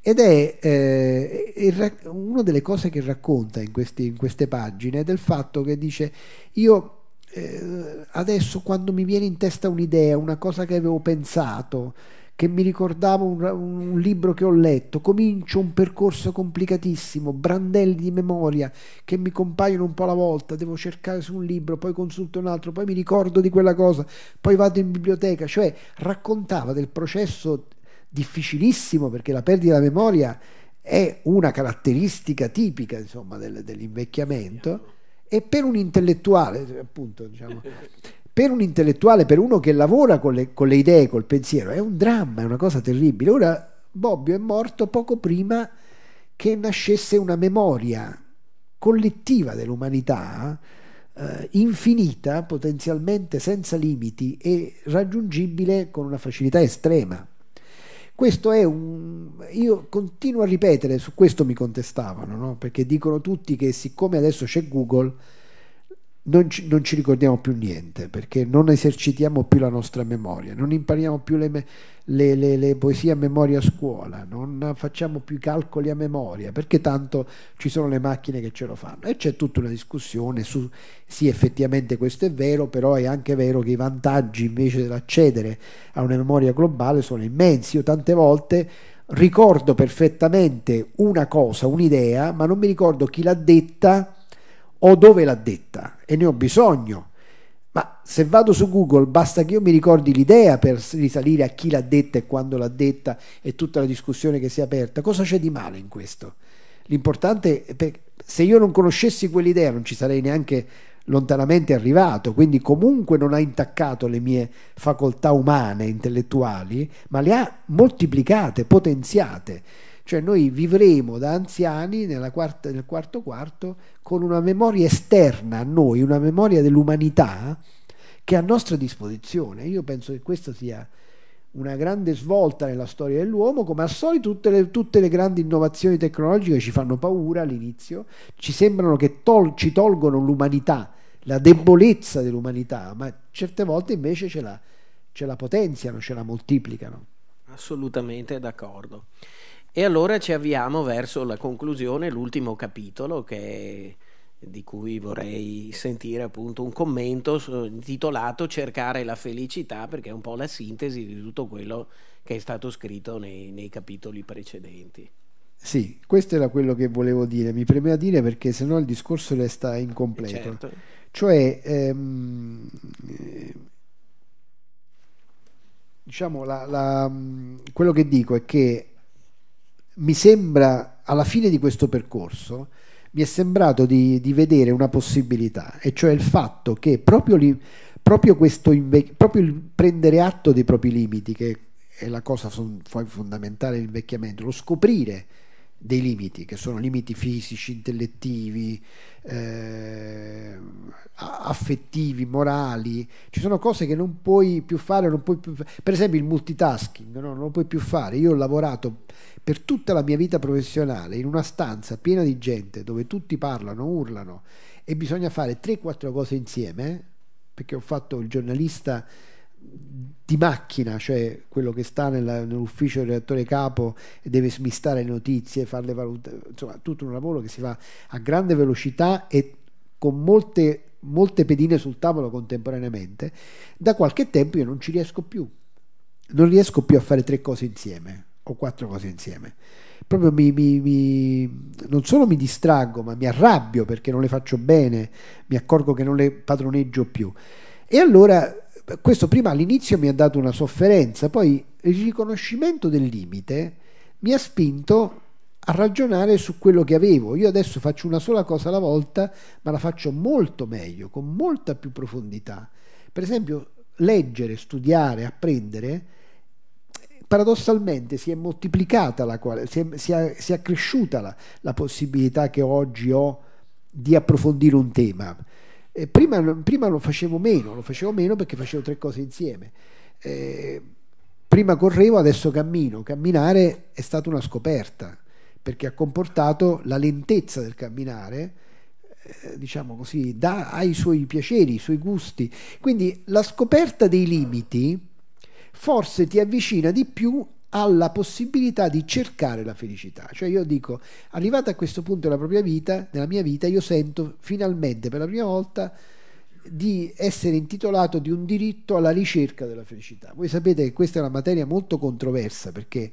Ed è eh, una delle cose che racconta in, questi, in queste pagine del fatto che dice io eh, adesso quando mi viene in testa un'idea, una cosa che avevo pensato, che mi ricordava un, un, libro che ho letto, comincio un percorso complicatissimo, brandelli di memoria che mi compaiono un po' alla volta, devo cercare su un libro, poi consulto un altro, poi mi ricordo di quella cosa, poi vado in biblioteca, cioè raccontava del processo difficilissimo perché la perdita della memoria è una caratteristica tipica insomma, del, dell'invecchiamento e per un intellettuale appunto diciamo, per un intellettuale, per uno che lavora con le, con le idee, col pensiero, è un dramma, è una cosa terribile. Ora Bobbio è morto poco prima che nascesse una memoria collettiva dell'umanità eh, infinita, potenzialmente senza limiti e raggiungibile con una facilità estrema. Questo è un... Io continuo a ripetere, su questo mi contestavano, no? perché dicono tutti che siccome adesso c'è Google, non ci, non ci, ricordiamo più niente perché non esercitiamo più la nostra memoria, non impariamo più le, le, le, le, poesie a memoria a scuola, non facciamo più i calcoli a memoria perché tanto ci sono le macchine che ce lo fanno e c'è tutta una discussione su sì effettivamente questo è vero, però è anche vero che i vantaggi invece dell'accedere a una memoria globale sono immensi. Io tante volte ricordo perfettamente una cosa, un'idea, ma non mi ricordo chi l'ha detta o dove l'ha detta e ne ho bisogno. Ma se vado su Google basta che io mi ricordi l'idea per risalire a chi l'ha detta e quando l'ha detta e tutta la discussione che si è aperta. Cosa c'è di male in questo? L'importante è perché se io non conoscessi quell'idea non ci sarei neanche lontanamente arrivato, quindi comunque non ha intaccato le mie facoltà umane, intellettuali, ma le ha moltiplicate, potenziate. Cioè noi vivremo da anziani quarta, nel quarto quarto con una memoria esterna a noi, una memoria dell'umanità che è a nostra disposizione. Io penso che questa sia una grande svolta nella storia dell'uomo, come al solito tutte le, tutte le, grandi innovazioni tecnologiche ci fanno paura all'inizio, ci sembrano che tol ci tolgono l'umanità, la debolezza dell'umanità, ma certe volte invece ce la, ce la potenziano, ce la moltiplicano. Assolutamente d'accordo. E allora ci avviamo verso la conclusione, l'ultimo capitolo che, è, di cui vorrei sentire appunto un commento intitolato Cercare la felicità perché è un po' la sintesi di tutto quello che è stato scritto nei, nei capitoli precedenti. Sì, questo era quello che volevo dire, mi premeva dire perché sennò il discorso resta incompleto. Eh, certo. Cioè, ehm, diciamo, la, la, quello che dico è che mi sembra, alla fine di questo percorso, mi è sembrato di, di vedere una possibilità, e cioè il fatto che proprio, li, proprio, questo inve- proprio il prendere atto dei propri limiti, che è la cosa fondamentale dell'invecchiamento, lo scoprire dei limiti, che sono limiti fisici, intellettivi, eh, affettivi, morali. Ci sono cose che non puoi più fare, puoi più... per esempio il multitasking, no? non lo puoi più fare. Io ho lavorato per tutta la mia vita professionale in una stanza piena di gente dove tutti parlano, urlano e bisogna fare 3-4 cose insieme, eh? perché ho fatto il giornalista di macchina, cioè quello che sta nella, nell'ufficio del redattore capo e deve smistare le notizie, farle valutare, insomma tutto un lavoro che si fa a grande velocità e con molte, molte pedine sul tavolo contemporaneamente, da qualche tempo io non ci riesco più, non riesco più a fare tre cose insieme o quattro cose insieme. Proprio mi, mi, mi, non solo mi distraggo, ma mi arrabbio perché non le faccio bene, mi accorgo che non le padroneggio più. E allora questo prima all'inizio mi ha dato una sofferenza, poi il riconoscimento del limite mi ha spinto a ragionare su quello che avevo. Io adesso faccio una sola cosa alla volta, ma la faccio molto meglio, con molta più profondità. Per esempio, leggere, studiare, apprendere, paradossalmente si è moltiplicata, la, si, è, si, è, si è accresciuta la, la possibilità che oggi ho di approfondire un tema. Eh, prima, prima, lo facevo meno, lo facevo meno perché facevo tre cose insieme. Eh, prima correvo, adesso cammino. Camminare è stata una scoperta perché ha comportato la lentezza del camminare, eh, diciamo così, dà, ha i suoi piaceri, i suoi gusti. Quindi la scoperta dei limiti forse ti avvicina di più alla possibilità di cercare la felicità. Cioè io dico, arrivato a questo punto della propria vita, nella mia vita, io sento finalmente per la prima volta di essere intitolato di un diritto alla ricerca della felicità. Voi sapete che questa è una materia molto controversa perché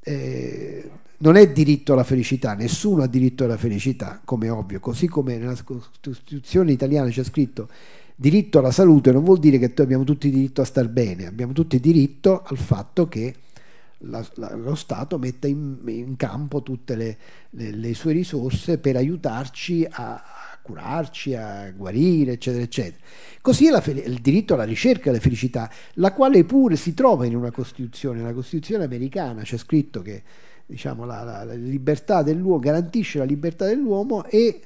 eh, non è diritto alla felicità, nessuno ha diritto alla felicità, come ovvio, così come nella Costituzione italiana c'è scritto diritto alla salute non vuol dire che abbiamo tutti diritto a star bene, abbiamo tutti diritto al fatto che la, la, lo Stato metta in, in campo tutte le, le, le, sue risorse per aiutarci a, a curarci, a guarire, eccetera, eccetera. Così è fel- il diritto alla ricerca della felicità, la quale pure si trova in una Costituzione, la Costituzione americana c'è scritto che diciamo, la, libertà dell'uomo garantisce la libertà dell'uomo e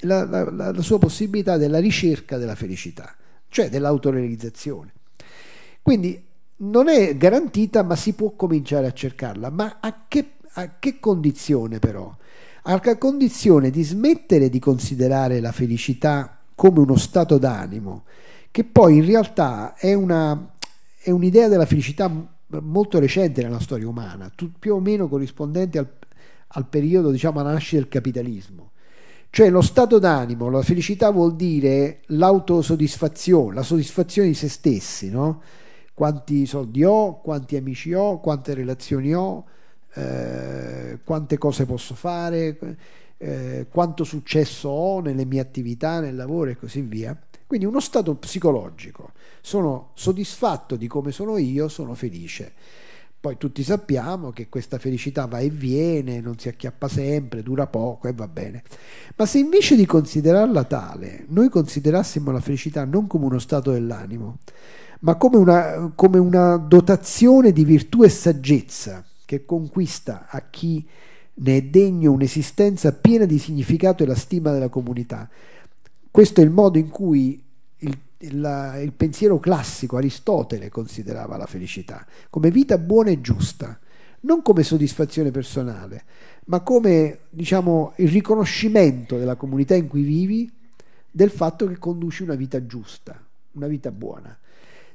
la, la, la, sua possibilità della ricerca della felicità, cioè dell'autorealizzazione. Quindi non è garantita, ma si può cominciare a cercarla. Ma a che, a che condizione però? A condizione di smettere di considerare la felicità come uno stato d'animo, che poi in realtà è, una, è un'idea della felicità molto recente nella storia umana, più o meno corrispondente al, al periodo, diciamo, alla nascita del capitalismo. Cioè lo stato d'animo, la felicità vuol dire l'autosoddisfazione, la soddisfazione di se stessi, no? quanti soldi ho, quanti amici ho, quante relazioni ho, eh, quante cose posso fare, eh, quanto successo ho nelle mie attività, nel lavoro e così via. Quindi uno stato psicologico. Sono soddisfatto di come sono io, sono felice. Poi tutti sappiamo che questa felicità va e viene, non si acchiappa sempre, dura poco e va bene. Ma se invece di considerarla tale, noi considerassimo la felicità non come uno stato dell'animo, ma come una, come una dotazione di virtù e saggezza che conquista a chi ne è degno un'esistenza piena di significato e la stima della comunità. Questo è il modo in cui il, la, il pensiero classico Aristotele considerava la felicità, come vita buona e giusta, non come soddisfazione personale, ma come diciamo, il riconoscimento della comunità in cui vivi del fatto che conduci una vita giusta, una vita buona.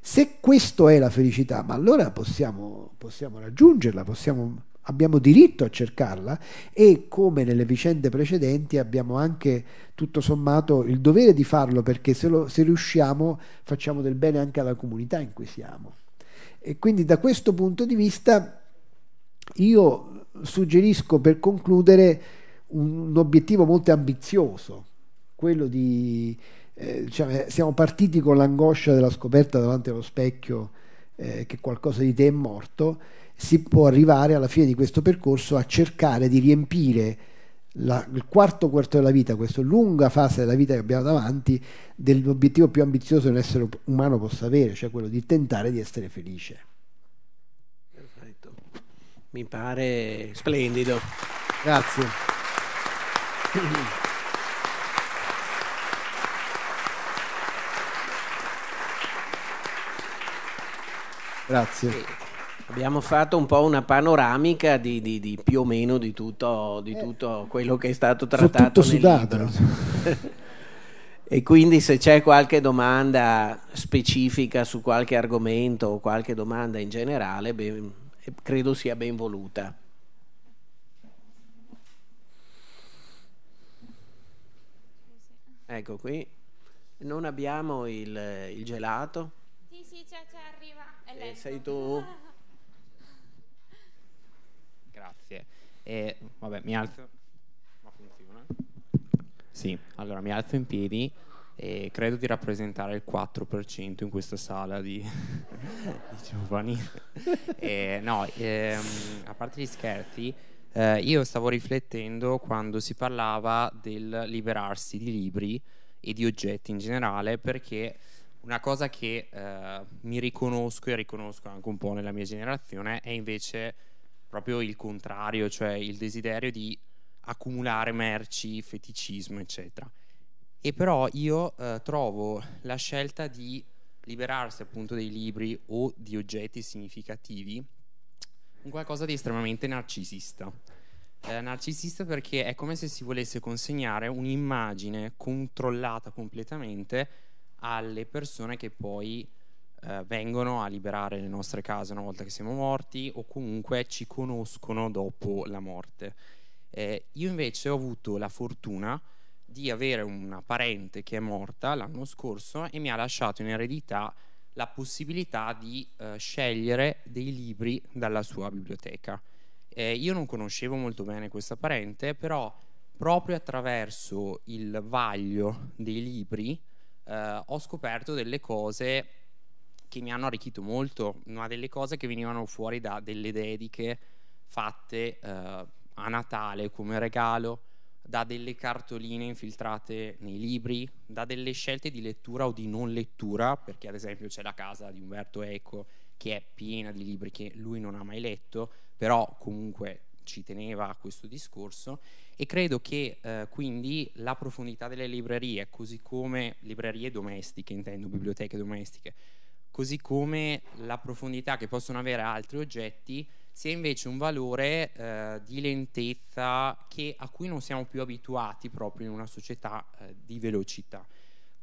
Se questa è la felicità, ma allora possiamo, possiamo raggiungerla, possiamo, abbiamo diritto a cercarla e come nelle vicende precedenti abbiamo anche tutto sommato il dovere di farlo perché se, lo, se riusciamo facciamo del bene anche alla comunità in cui siamo. E quindi da questo punto di vista io suggerisco per concludere un, un obiettivo molto ambizioso, quello di eh, diciamo, eh, siamo partiti con l'angoscia della scoperta davanti allo specchio eh, che qualcosa di te è morto, si può arrivare alla fine di questo percorso a cercare di riempire la, il quarto quarto della vita, questa lunga fase della vita che abbiamo davanti, dell'obiettivo più ambizioso che un essere umano possa avere, cioè quello di tentare di essere felice. Perfetto, mi pare splendido. Grazie. Grazie. E abbiamo fatto un po' una panoramica di, di, di più o meno di tutto, di eh, tutto quello che è stato trattato. Tutto sudato. e quindi se c'è qualche domanda specifica su qualche argomento o qualche domanda in generale, ben, credo sia ben voluta. Ecco qui, non abbiamo il, il gelato. Sì, sì, c'è, c'è, arriva. E eh, sei tu? Grazie. E, vabbè, mi alzo. Ma funziona? Sì, allora mi alzo in piedi e credo di rappresentare il 4% in questa sala di, di giovani. e, no, ehm, a parte gli scherzi, eh, io stavo riflettendo quando si parlava del liberarsi di libri e di oggetti in generale perché una cosa che eh, mi riconosco e riconosco anche un po' nella mia generazione è invece proprio il contrario, cioè il desiderio di accumulare merci, feticismo, eccetera. E però io eh, trovo la scelta di liberarsi appunto dei libri o di oggetti significativi un qualcosa di estremamente narcisista. Eh, narcisista perché è come se si volesse consegnare un'immagine controllata completamente alle persone che poi eh, vengono a liberare le nostre case una volta che siamo morti o comunque ci conoscono dopo la morte. Eh, io invece ho avuto la fortuna di avere una parente che è morta l'anno scorso e mi ha lasciato in eredità la possibilità di eh, scegliere dei libri dalla sua biblioteca. Eh, io non conoscevo molto bene questa parente, però proprio attraverso il vaglio dei libri eh, ho scoperto delle cose che mi hanno arricchito molto, ma delle cose che venivano fuori da delle dediche fatte eh, a Natale come regalo, da delle cartoline infiltrate nei libri, da delle scelte di lettura o di non lettura, perché ad esempio c'è la casa di Umberto Eco che è piena di libri che lui non ha mai letto, però comunque ci teneva a questo discorso e credo che eh, quindi la profondità delle librerie, così come librerie domestiche, intendo biblioteche domestiche, così come la profondità che possono avere altri oggetti, sia invece un valore eh, di lentezza che, a cui non siamo più abituati proprio in una società eh, di velocità.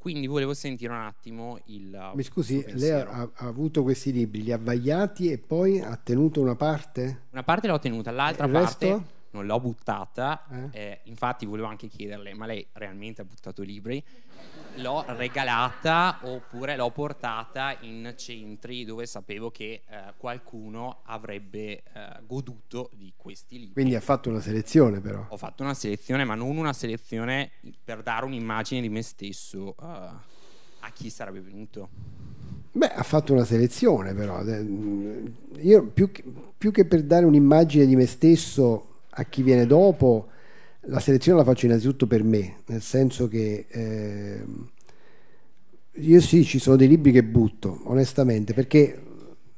Quindi volevo sentire un attimo il. Uh, Mi scusi, lei ha, ha, avuto questi libri, li ha vagliati e poi ha tenuto una parte? Una parte l'ho tenuta, l'altra parte non l'ho buttata, eh? Eh, infatti volevo anche chiederle, ma lei realmente ha buttato i libri? L'ho regalata oppure l'ho portata in centri dove sapevo che eh, qualcuno avrebbe eh, goduto di questi libri. Quindi ha fatto una selezione però. Ho fatto una selezione, ma non una selezione per dare un'immagine di me stesso eh, a chi sarebbe venuto. Beh, ha fatto una selezione però. Io più che, più che per dare un'immagine di me stesso a chi viene dopo, la selezione la faccio innanzitutto per me, nel senso che eh, io sì, ci sono dei libri che butto, onestamente, perché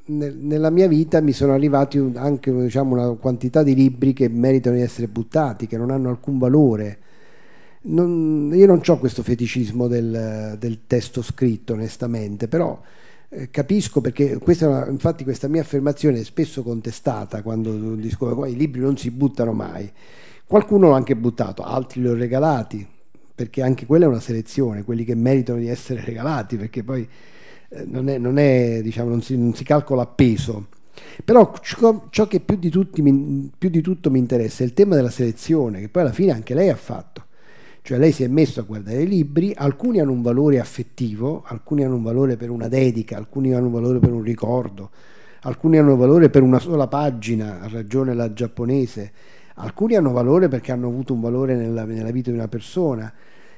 nel, nella mia vita mi sono arrivati un, anche diciamo, una quantità di libri che meritano di essere buttati, che non hanno alcun valore. Non, io non ho questo feticismo del, del testo scritto, onestamente, però eh, capisco perché questa una, infatti questa mia affermazione è spesso contestata quando discorso, i libri non si buttano mai. Qualcuno l'ha anche buttato, altri li ho regalati, perché anche quella è una selezione, quelli che meritano di essere regalati, perché poi eh, non, è, non, è, diciamo, non, si, non si calcola peso. Però ciò, ciò che più di, tutti, più di tutto mi interessa è il tema della selezione, che poi alla fine anche lei ha fatto cioè lei si è messo a guardare i libri, alcuni hanno un valore affettivo, alcuni hanno un valore per una dedica, alcuni hanno un valore per un ricordo, alcuni hanno valore per una sola pagina, ha ragione la giapponese, alcuni hanno valore perché hanno avuto un valore nella, nella vita di una persona.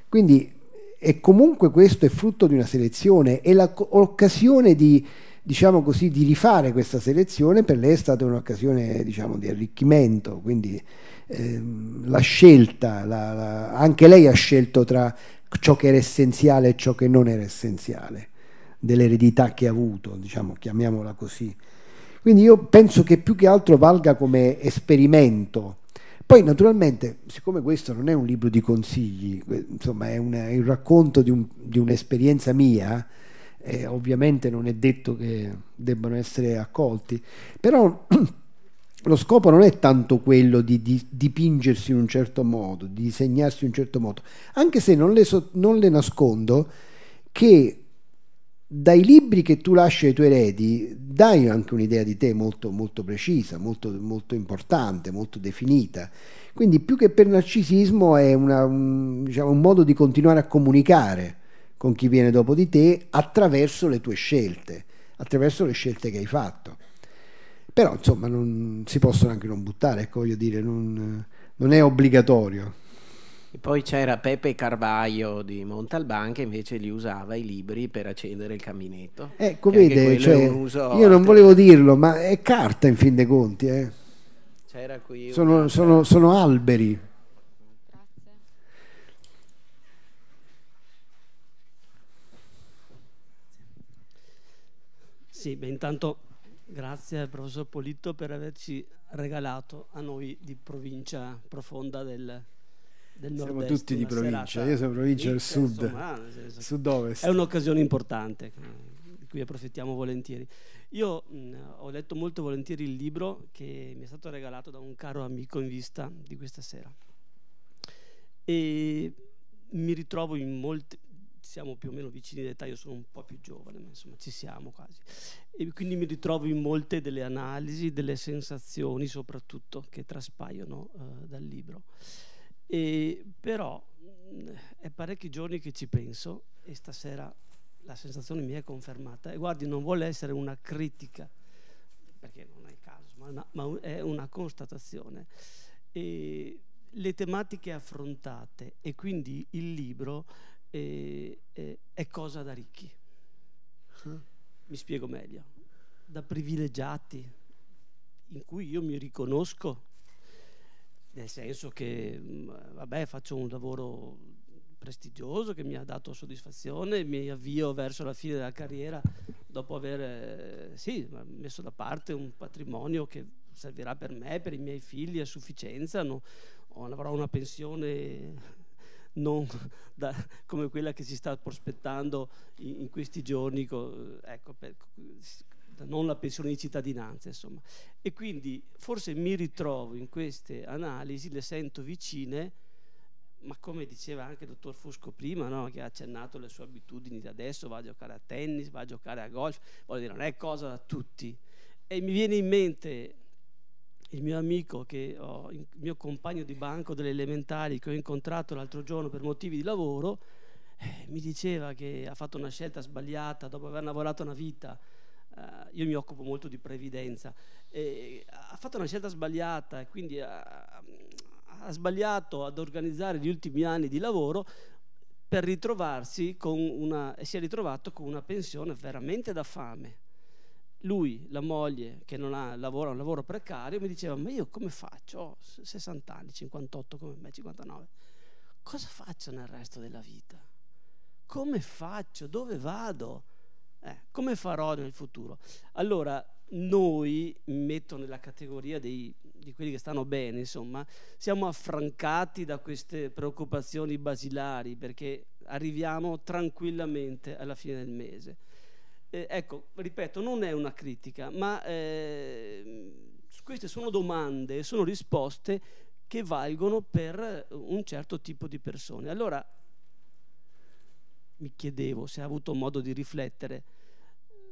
Quindi e comunque questo è frutto di una selezione, è l'occasione di diciamo così, di rifare questa selezione, per lei è stata un'occasione diciamo, di arricchimento, quindi ehm, la scelta, la, la, anche lei ha scelto tra ciò che era essenziale e ciò che non era essenziale, dell'eredità che ha avuto, diciamo, chiamiamola così. Quindi io penso che più che altro valga come esperimento. Poi naturalmente, siccome questo non è un libro di consigli, insomma è, una, è un racconto di, un, di un'esperienza mia, eh, ovviamente non è detto che debbano essere accolti, però lo scopo non è tanto quello di, di, dipingersi in un certo modo, di disegnarsi in un certo modo, anche se non le, so, non le nascondo che dai libri che tu lasci ai tuoi eredi dai anche un'idea di te molto, molto precisa, molto, molto, importante, molto definita. Quindi più che per narcisismo è una, un, diciamo, un modo di continuare a comunicare con chi viene dopo di te attraverso le tue scelte, attraverso le scelte che hai fatto. Però insomma non, si possono anche non buttare, ecco voglio dire, non, non è obbligatorio. E poi c'era Pepe Carvaio di Montalban che invece li usava i libri per accendere il camminetto. Ecco, vede, cioè, io non volevo dirlo, ma è carta in fin dei conti. Eh. Sono, sono, sono alberi. Sì, beh, intanto grazie al professor Politto per averci regalato a noi di provincia profonda del, del nord Siamo tutti di provincia, io sono provincia del sud, insomma, sud-ovest. È un'occasione importante eh, di cui approfittiamo volentieri. Io mh, ho letto molto volentieri il libro che mi è stato regalato da un caro amico in vista di questa sera e mi ritrovo in molti, siamo più o meno vicini d'età, io sono un po' più giovane, ma insomma ci siamo quasi. E quindi mi ritrovo in molte delle analisi, delle sensazioni soprattutto che traspaiono eh, dal libro. E, però mm, è parecchi giorni che ci penso e stasera la sensazione mi è confermata. E guardi, non vuole essere una critica, perché non è il caso, ma, una, ma è una constatazione. E le tematiche affrontate e quindi il libro e, e, è cosa da ricchi. Eh? Mi spiego meglio. Da privilegiati, in cui io mi riconosco, nel senso che, vabbè, faccio un lavoro prestigioso che mi ha dato soddisfazione, mi avvio verso la fine della carriera dopo aver eh, sì, messo da parte un patrimonio che servirà per me, per i miei figli a sufficienza, no? avrò una pensione non da, come quella che si sta prospettando in, in questi giorni, co, ecco, per, non la pensione di cittadinanza, insomma. E quindi forse mi ritrovo in queste analisi, le sento vicine, ma come diceva anche il dottor Fusco prima, no? che ha accennato le sue abitudini da adesso, va a giocare a tennis, va a giocare a golf, voglio dire, non è cosa da tutti. E mi viene in mente il mio amico, che ho, il mio compagno di banco delle elementari che ho incontrato l'altro giorno per motivi di lavoro, eh, mi diceva che ha fatto una scelta sbagliata dopo aver lavorato una vita. Uh, io mi occupo molto di previdenza. E ha fatto una scelta sbagliata e quindi ha, ha sbagliato ad organizzare gli ultimi anni di lavoro per ritrovarsi con una, e si è ritrovato con una pensione veramente da fame lui, la moglie che non ha lavoro, ha un lavoro precario, mi diceva, ma io come faccio? Ho 60 anni, 58 come me, 59. Cosa faccio nel resto della vita? Come faccio? Dove vado? Eh, come farò nel futuro? Allora, noi, mi metto nella categoria dei, di quelli che stanno bene, insomma, siamo affrancati da queste preoccupazioni basilari perché arriviamo tranquillamente alla fine del mese eh, ecco, ripeto, non è una critica, ma eh, queste sono domande, sono risposte che valgono per un certo tipo di persone. Allora, mi chiedevo se ha avuto modo di riflettere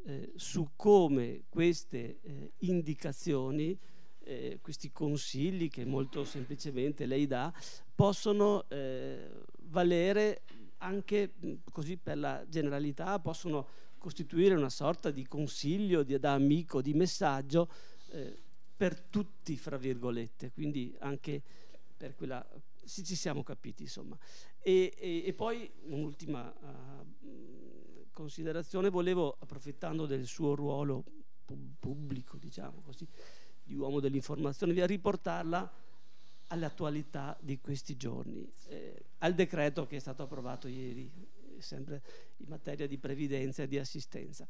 eh, su come queste eh, indicazioni, eh, questi consigli che molto semplicemente lei dà, possono eh, valere anche mm, così per la generalità, possono costituire una sorta di consiglio di, da amico, di messaggio eh, per tutti, fra virgolette, quindi anche per quella... Sì, ci siamo capiti, insomma. E, e, e poi un'ultima uh, considerazione, volevo, approfittando del suo ruolo pubblico, diciamo così, di uomo dell'informazione, via riportarla all'attualità di questi giorni, eh, al decreto che è stato approvato ieri sempre in materia di previdenza e di assistenza.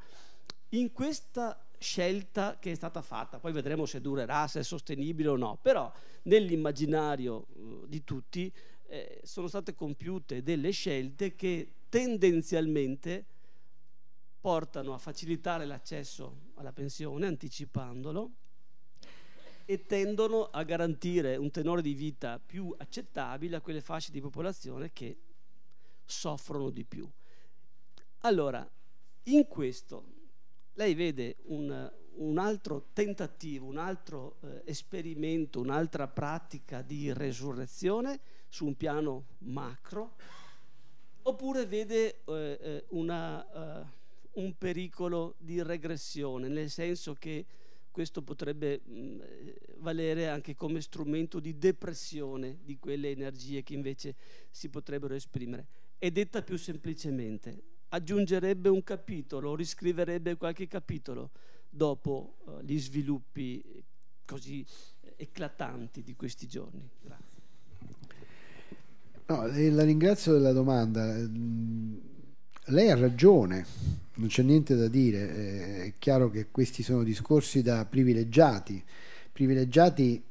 In questa scelta che è stata fatta, poi vedremo se durerà, se è sostenibile o no, però nell'immaginario eh, di tutti eh, sono state compiute delle scelte che tendenzialmente portano a facilitare l'accesso alla pensione anticipandolo e tendono a garantire un tenore di vita più accettabile a quelle fasce di popolazione che soffrono di più. Allora, in questo lei vede un, un altro tentativo, un altro eh, esperimento, un'altra pratica di resurrezione su un piano macro, oppure vede eh, eh una, uh, un pericolo di regressione, nel senso che questo potrebbe mh, mm, eh, valere anche come strumento di depressione di quelle energie che invece si potrebbero esprimere. E detta più semplicemente, aggiungerebbe un capitolo, riscriverebbe qualche capitolo dopo uh, gli sviluppi eh, così eh, eclatanti di questi giorni. Grazie. No, la ringrazio della domanda. Ehm, lei ha ragione, non c'è niente da dire. È chiaro che questi sono discorsi da privilegiati. Privilegiati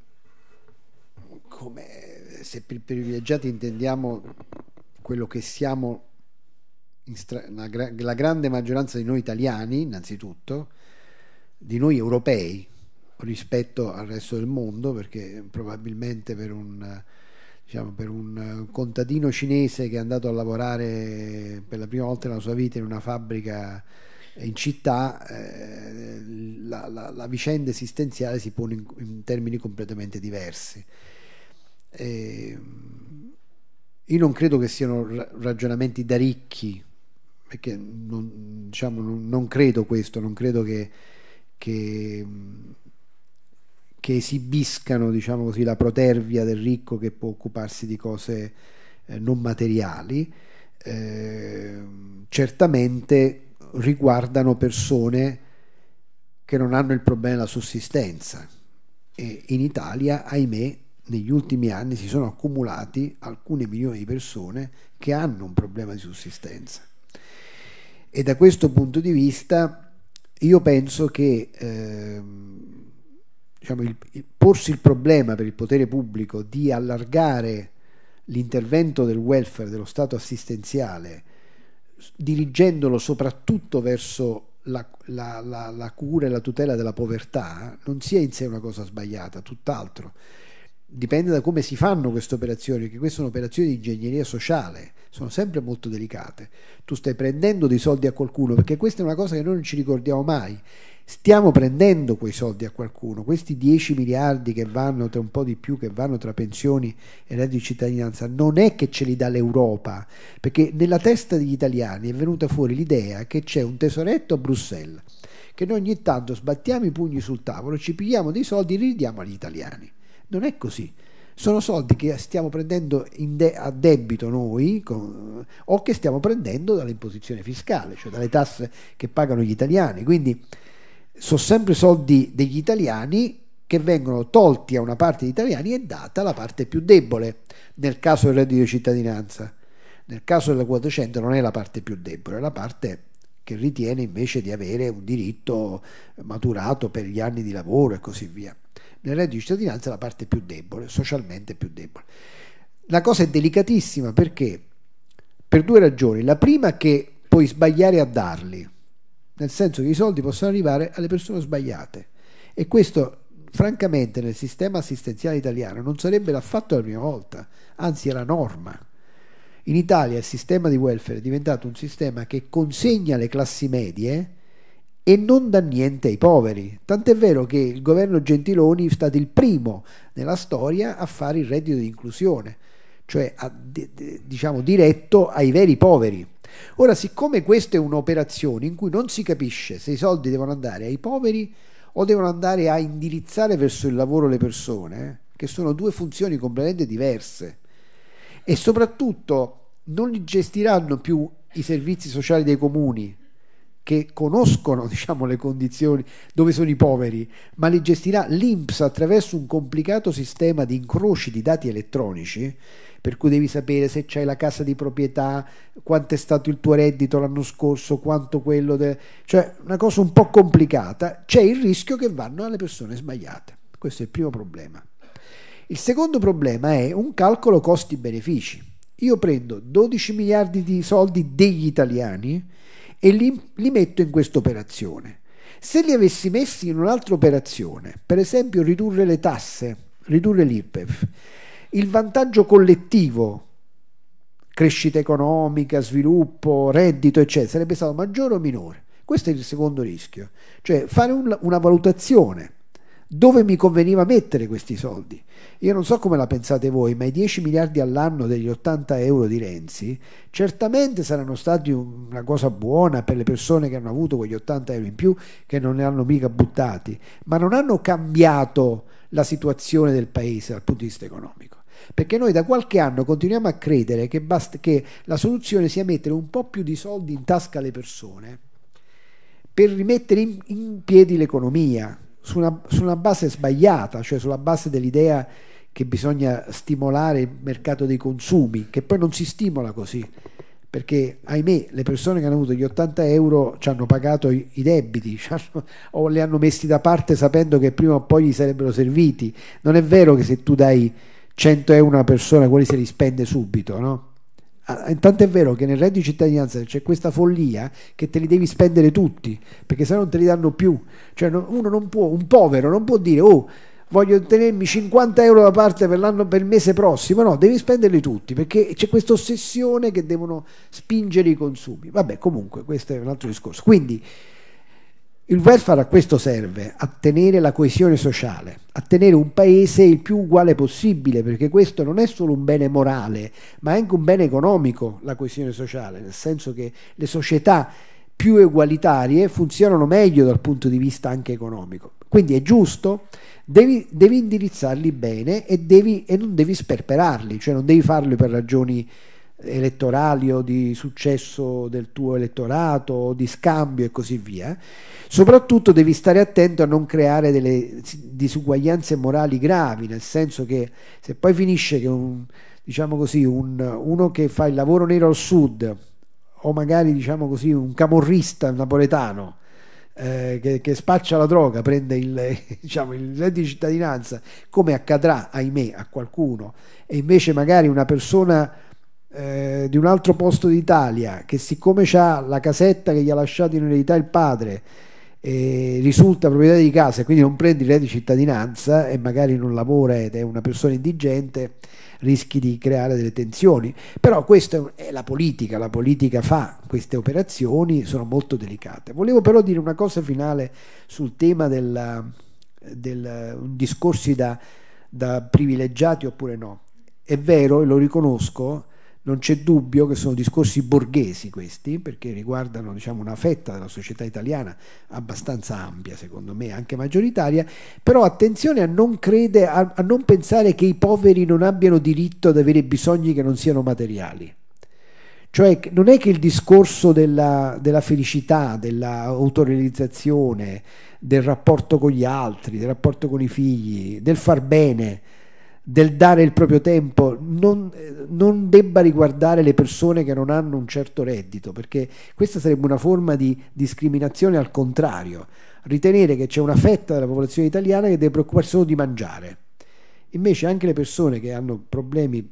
come se privilegiati intendiamo quello che siamo, stra- la, gra- la grande maggioranza di noi italiani, innanzitutto, di noi europei rispetto al resto del mondo, perché probabilmente per un, diciamo, per un contadino cinese che è andato a lavorare per la prima volta nella sua vita in una fabbrica in città eh, la, la, la, vicenda esistenziale si pone in, in termini completamente diversi. E, ehm, io non credo che siano ragionamenti da ricchi, perché non, diciamo, non credo questo, non credo che, che, che esibiscano diciamo così, la protervia del ricco che può occuparsi di cose eh, non materiali. Eh, certamente riguardano persone che non hanno il problema della sussistenza. E in Italia, ahimè, negli ultimi anni si sono accumulati alcune milioni di persone che hanno un problema di sussistenza. E da questo punto di vista io penso che eh, diciamo, il, il, porsi il problema per il potere pubblico di allargare l'intervento del welfare, dello Stato assistenziale, dirigendolo soprattutto verso la, la, la, la cura e la tutela della povertà, non sia in sé una cosa sbagliata, tutt'altro dipende da come si fanno queste operazioni, perché queste sono operazioni di ingegneria sociale, sono sempre molto delicate. Tu stai prendendo dei soldi a qualcuno, perché questa è una cosa che noi non ci ricordiamo mai. Stiamo prendendo quei soldi a qualcuno, questi 10 miliardi che vanno tra un po' di più, che vanno tra pensioni e reddito di cittadinanza, non è che ce li dà l'Europa, perché nella testa degli italiani è venuta fuori l'idea che c'è un tesoretto a Bruxelles, che noi ogni tanto sbattiamo i pugni sul tavolo, ci pigliamo dei soldi e li ridiamo agli italiani non è così. Sono soldi che stiamo prendendo de a debito noi con, o che stiamo prendendo dall'imposizione fiscale, cioè dalle tasse che pagano gli italiani. Quindi sono sempre soldi degli italiani che vengono tolti a una parte di italiani e data alla parte più debole, nel caso del reddito di cittadinanza. Nel caso della quota 100 non è la parte più debole, è la parte che ritiene invece di avere un diritto maturato per gli anni di lavoro e così via nel reddito di cittadinanza è la parte più debole, socialmente più debole. La cosa è delicatissima perché per due ragioni. La prima che puoi sbagliare a darli, nel senso che i soldi possono arrivare alle persone sbagliate e questo francamente nel sistema assistenziale italiano non sarebbe affatto la prima volta, anzi è la norma. In Italia il sistema di welfare è diventato un sistema che consegna le classi medie e non dà niente ai poveri. Tant'è vero che il governo Gentiloni è stato il primo nella storia a fare il reddito di inclusione, cioè a, diciamo diretto ai veri poveri. Ora, siccome questa è un'operazione in cui non si capisce se i soldi devono andare ai poveri o devono andare a indirizzare verso il lavoro le persone, che sono due funzioni completamente diverse, e soprattutto non li gestiranno più i servizi sociali dei comuni, che conoscono diciamo, le condizioni dove sono i poveri, ma li gestirà l'INPS attraverso un complicato sistema di incroci di dati elettronici, per cui devi sapere se c'hai la casa di proprietà, quanto è stato il tuo reddito l'anno scorso, quanto quello... De... cioè una cosa un po' complicata, c'è il rischio che vanno alle persone sbagliate. Questo è il primo problema. Il secondo problema è un calcolo costi-benefici. Io prendo 12 miliardi di soldi degli italiani, e li, li metto in questa operazione. Se li avessi messi in un'altra operazione, per esempio ridurre le tasse, ridurre l'IPEF, il vantaggio collettivo, crescita economica, sviluppo, reddito, eccetera, sarebbe stato maggiore o minore? Questo è il secondo rischio, cioè fare un, una valutazione dove mi conveniva mettere questi soldi. Io non so come la pensate voi, ma i 10 miliardi all'anno degli 80 euro di Renzi certamente saranno stati una cosa buona per le persone che hanno avuto quegli 80 euro in più, che non ne hanno mica buttati, ma non hanno cambiato la situazione del paese dal punto di vista economico. Perché noi da qualche anno continuiamo a credere che, che la soluzione sia mettere un po' più di soldi in tasca alle persone per rimettere in, in piedi l'economia, su una, su una base sbagliata, cioè sulla base dell'idea che bisogna stimolare il mercato dei consumi, che poi non si stimola così, perché ahimè le persone che hanno avuto gli 80 euro ci hanno pagato i, i debiti hanno, o li hanno messi da parte sapendo che prima o poi gli sarebbero serviti. Non è vero che se tu dai 100 euro a una persona, quelli se li spende subito, no? Intanto ah, eh, è vero che nel reddito di cittadinanza c'è questa follia che te li devi spendere tutti, perché se no non te li danno più. Cioè uno non può, un povero non può dire oh voglio tenermi 50 euro da parte per, l'anno, per il mese prossimo, no, devi spenderli tutti perché c'è questa ossessione che devono spingere i consumi. Vabbè, comunque questo è un altro discorso. Quindi il welfare a questo serve, a tenere la coesione sociale, a tenere un paese il più uguale possibile, perché questo non è solo un bene morale, ma è anche un bene economico, la coesione sociale, nel senso che le società più egualitarie funzionano meglio dal punto di vista anche economico. Quindi è giusto, devi, devi indirizzarli bene e, devi, e non devi sperperarli, cioè non devi farli per ragioni elettorali o di successo del tuo elettorato o di scambio e così via. Soprattutto devi stare attento a non creare delle disuguaglianze morali gravi, nel senso che se poi finisce che un, diciamo così, un, uno che fa il lavoro nero al sud o magari diciamo così, un camorrista napoletano eh, che, che, spaccia la droga, prende il, diciamo, il reddito di cittadinanza, come accadrà, ahimè, a qualcuno, e invece magari una persona eh, di un altro posto d'Italia che siccome ha la casetta che gli ha lasciato in eredità il padre eh, risulta proprietà di casa e quindi non prende il reddito di cittadinanza e magari non lavora ed è una persona indigente rischi di creare delle tensioni però questa è la politica la politica fa queste operazioni sono molto delicate volevo però dire una cosa finale sul tema del, del discorsi da, da privilegiati oppure no è vero e lo riconosco non c'è dubbio che sono discorsi borghesi questi, perché riguardano diciamo, una fetta della società italiana abbastanza ampia, secondo me anche maggioritaria, però attenzione a non, crede, a, a non pensare che i poveri non abbiano diritto ad avere bisogni che non siano materiali. Cioè non è che il discorso della, della felicità, dell'autorealizzazione, del rapporto con gli altri, del rapporto con i figli, del far bene, del dare il proprio tempo non, eh, non, debba riguardare le persone che non hanno un certo reddito, perché questa sarebbe una forma di discriminazione al contrario, ritenere che c'è una fetta della popolazione italiana che deve preoccuparsi solo di mangiare. Invece anche le persone che hanno problemi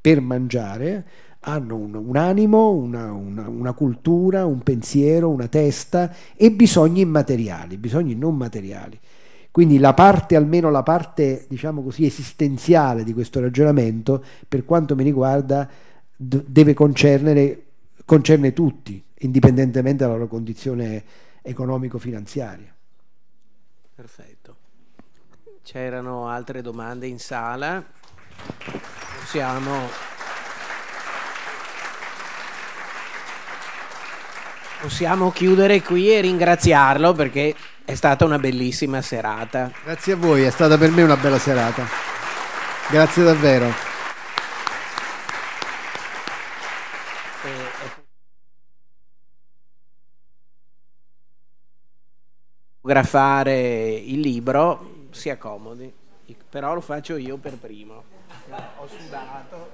per mangiare hanno un, un animo, una, una, una cultura, un pensiero, una testa e bisogni immateriali, bisogni non materiali. Quindi la parte, almeno la parte, diciamo così, esistenziale di questo ragionamento, per quanto mi riguarda, deve concernere, concerne tutti, indipendentemente dalla loro condizione economico-finanziaria. Perfetto. C'erano altre domande in sala? Possiamo... Possiamo chiudere qui e ringraziarlo perché è stata una bellissima serata. Grazie a voi, è stata per me una bella serata. Grazie davvero. fotografare il libro, si accomodi, però lo faccio io per primo. Ho sudato.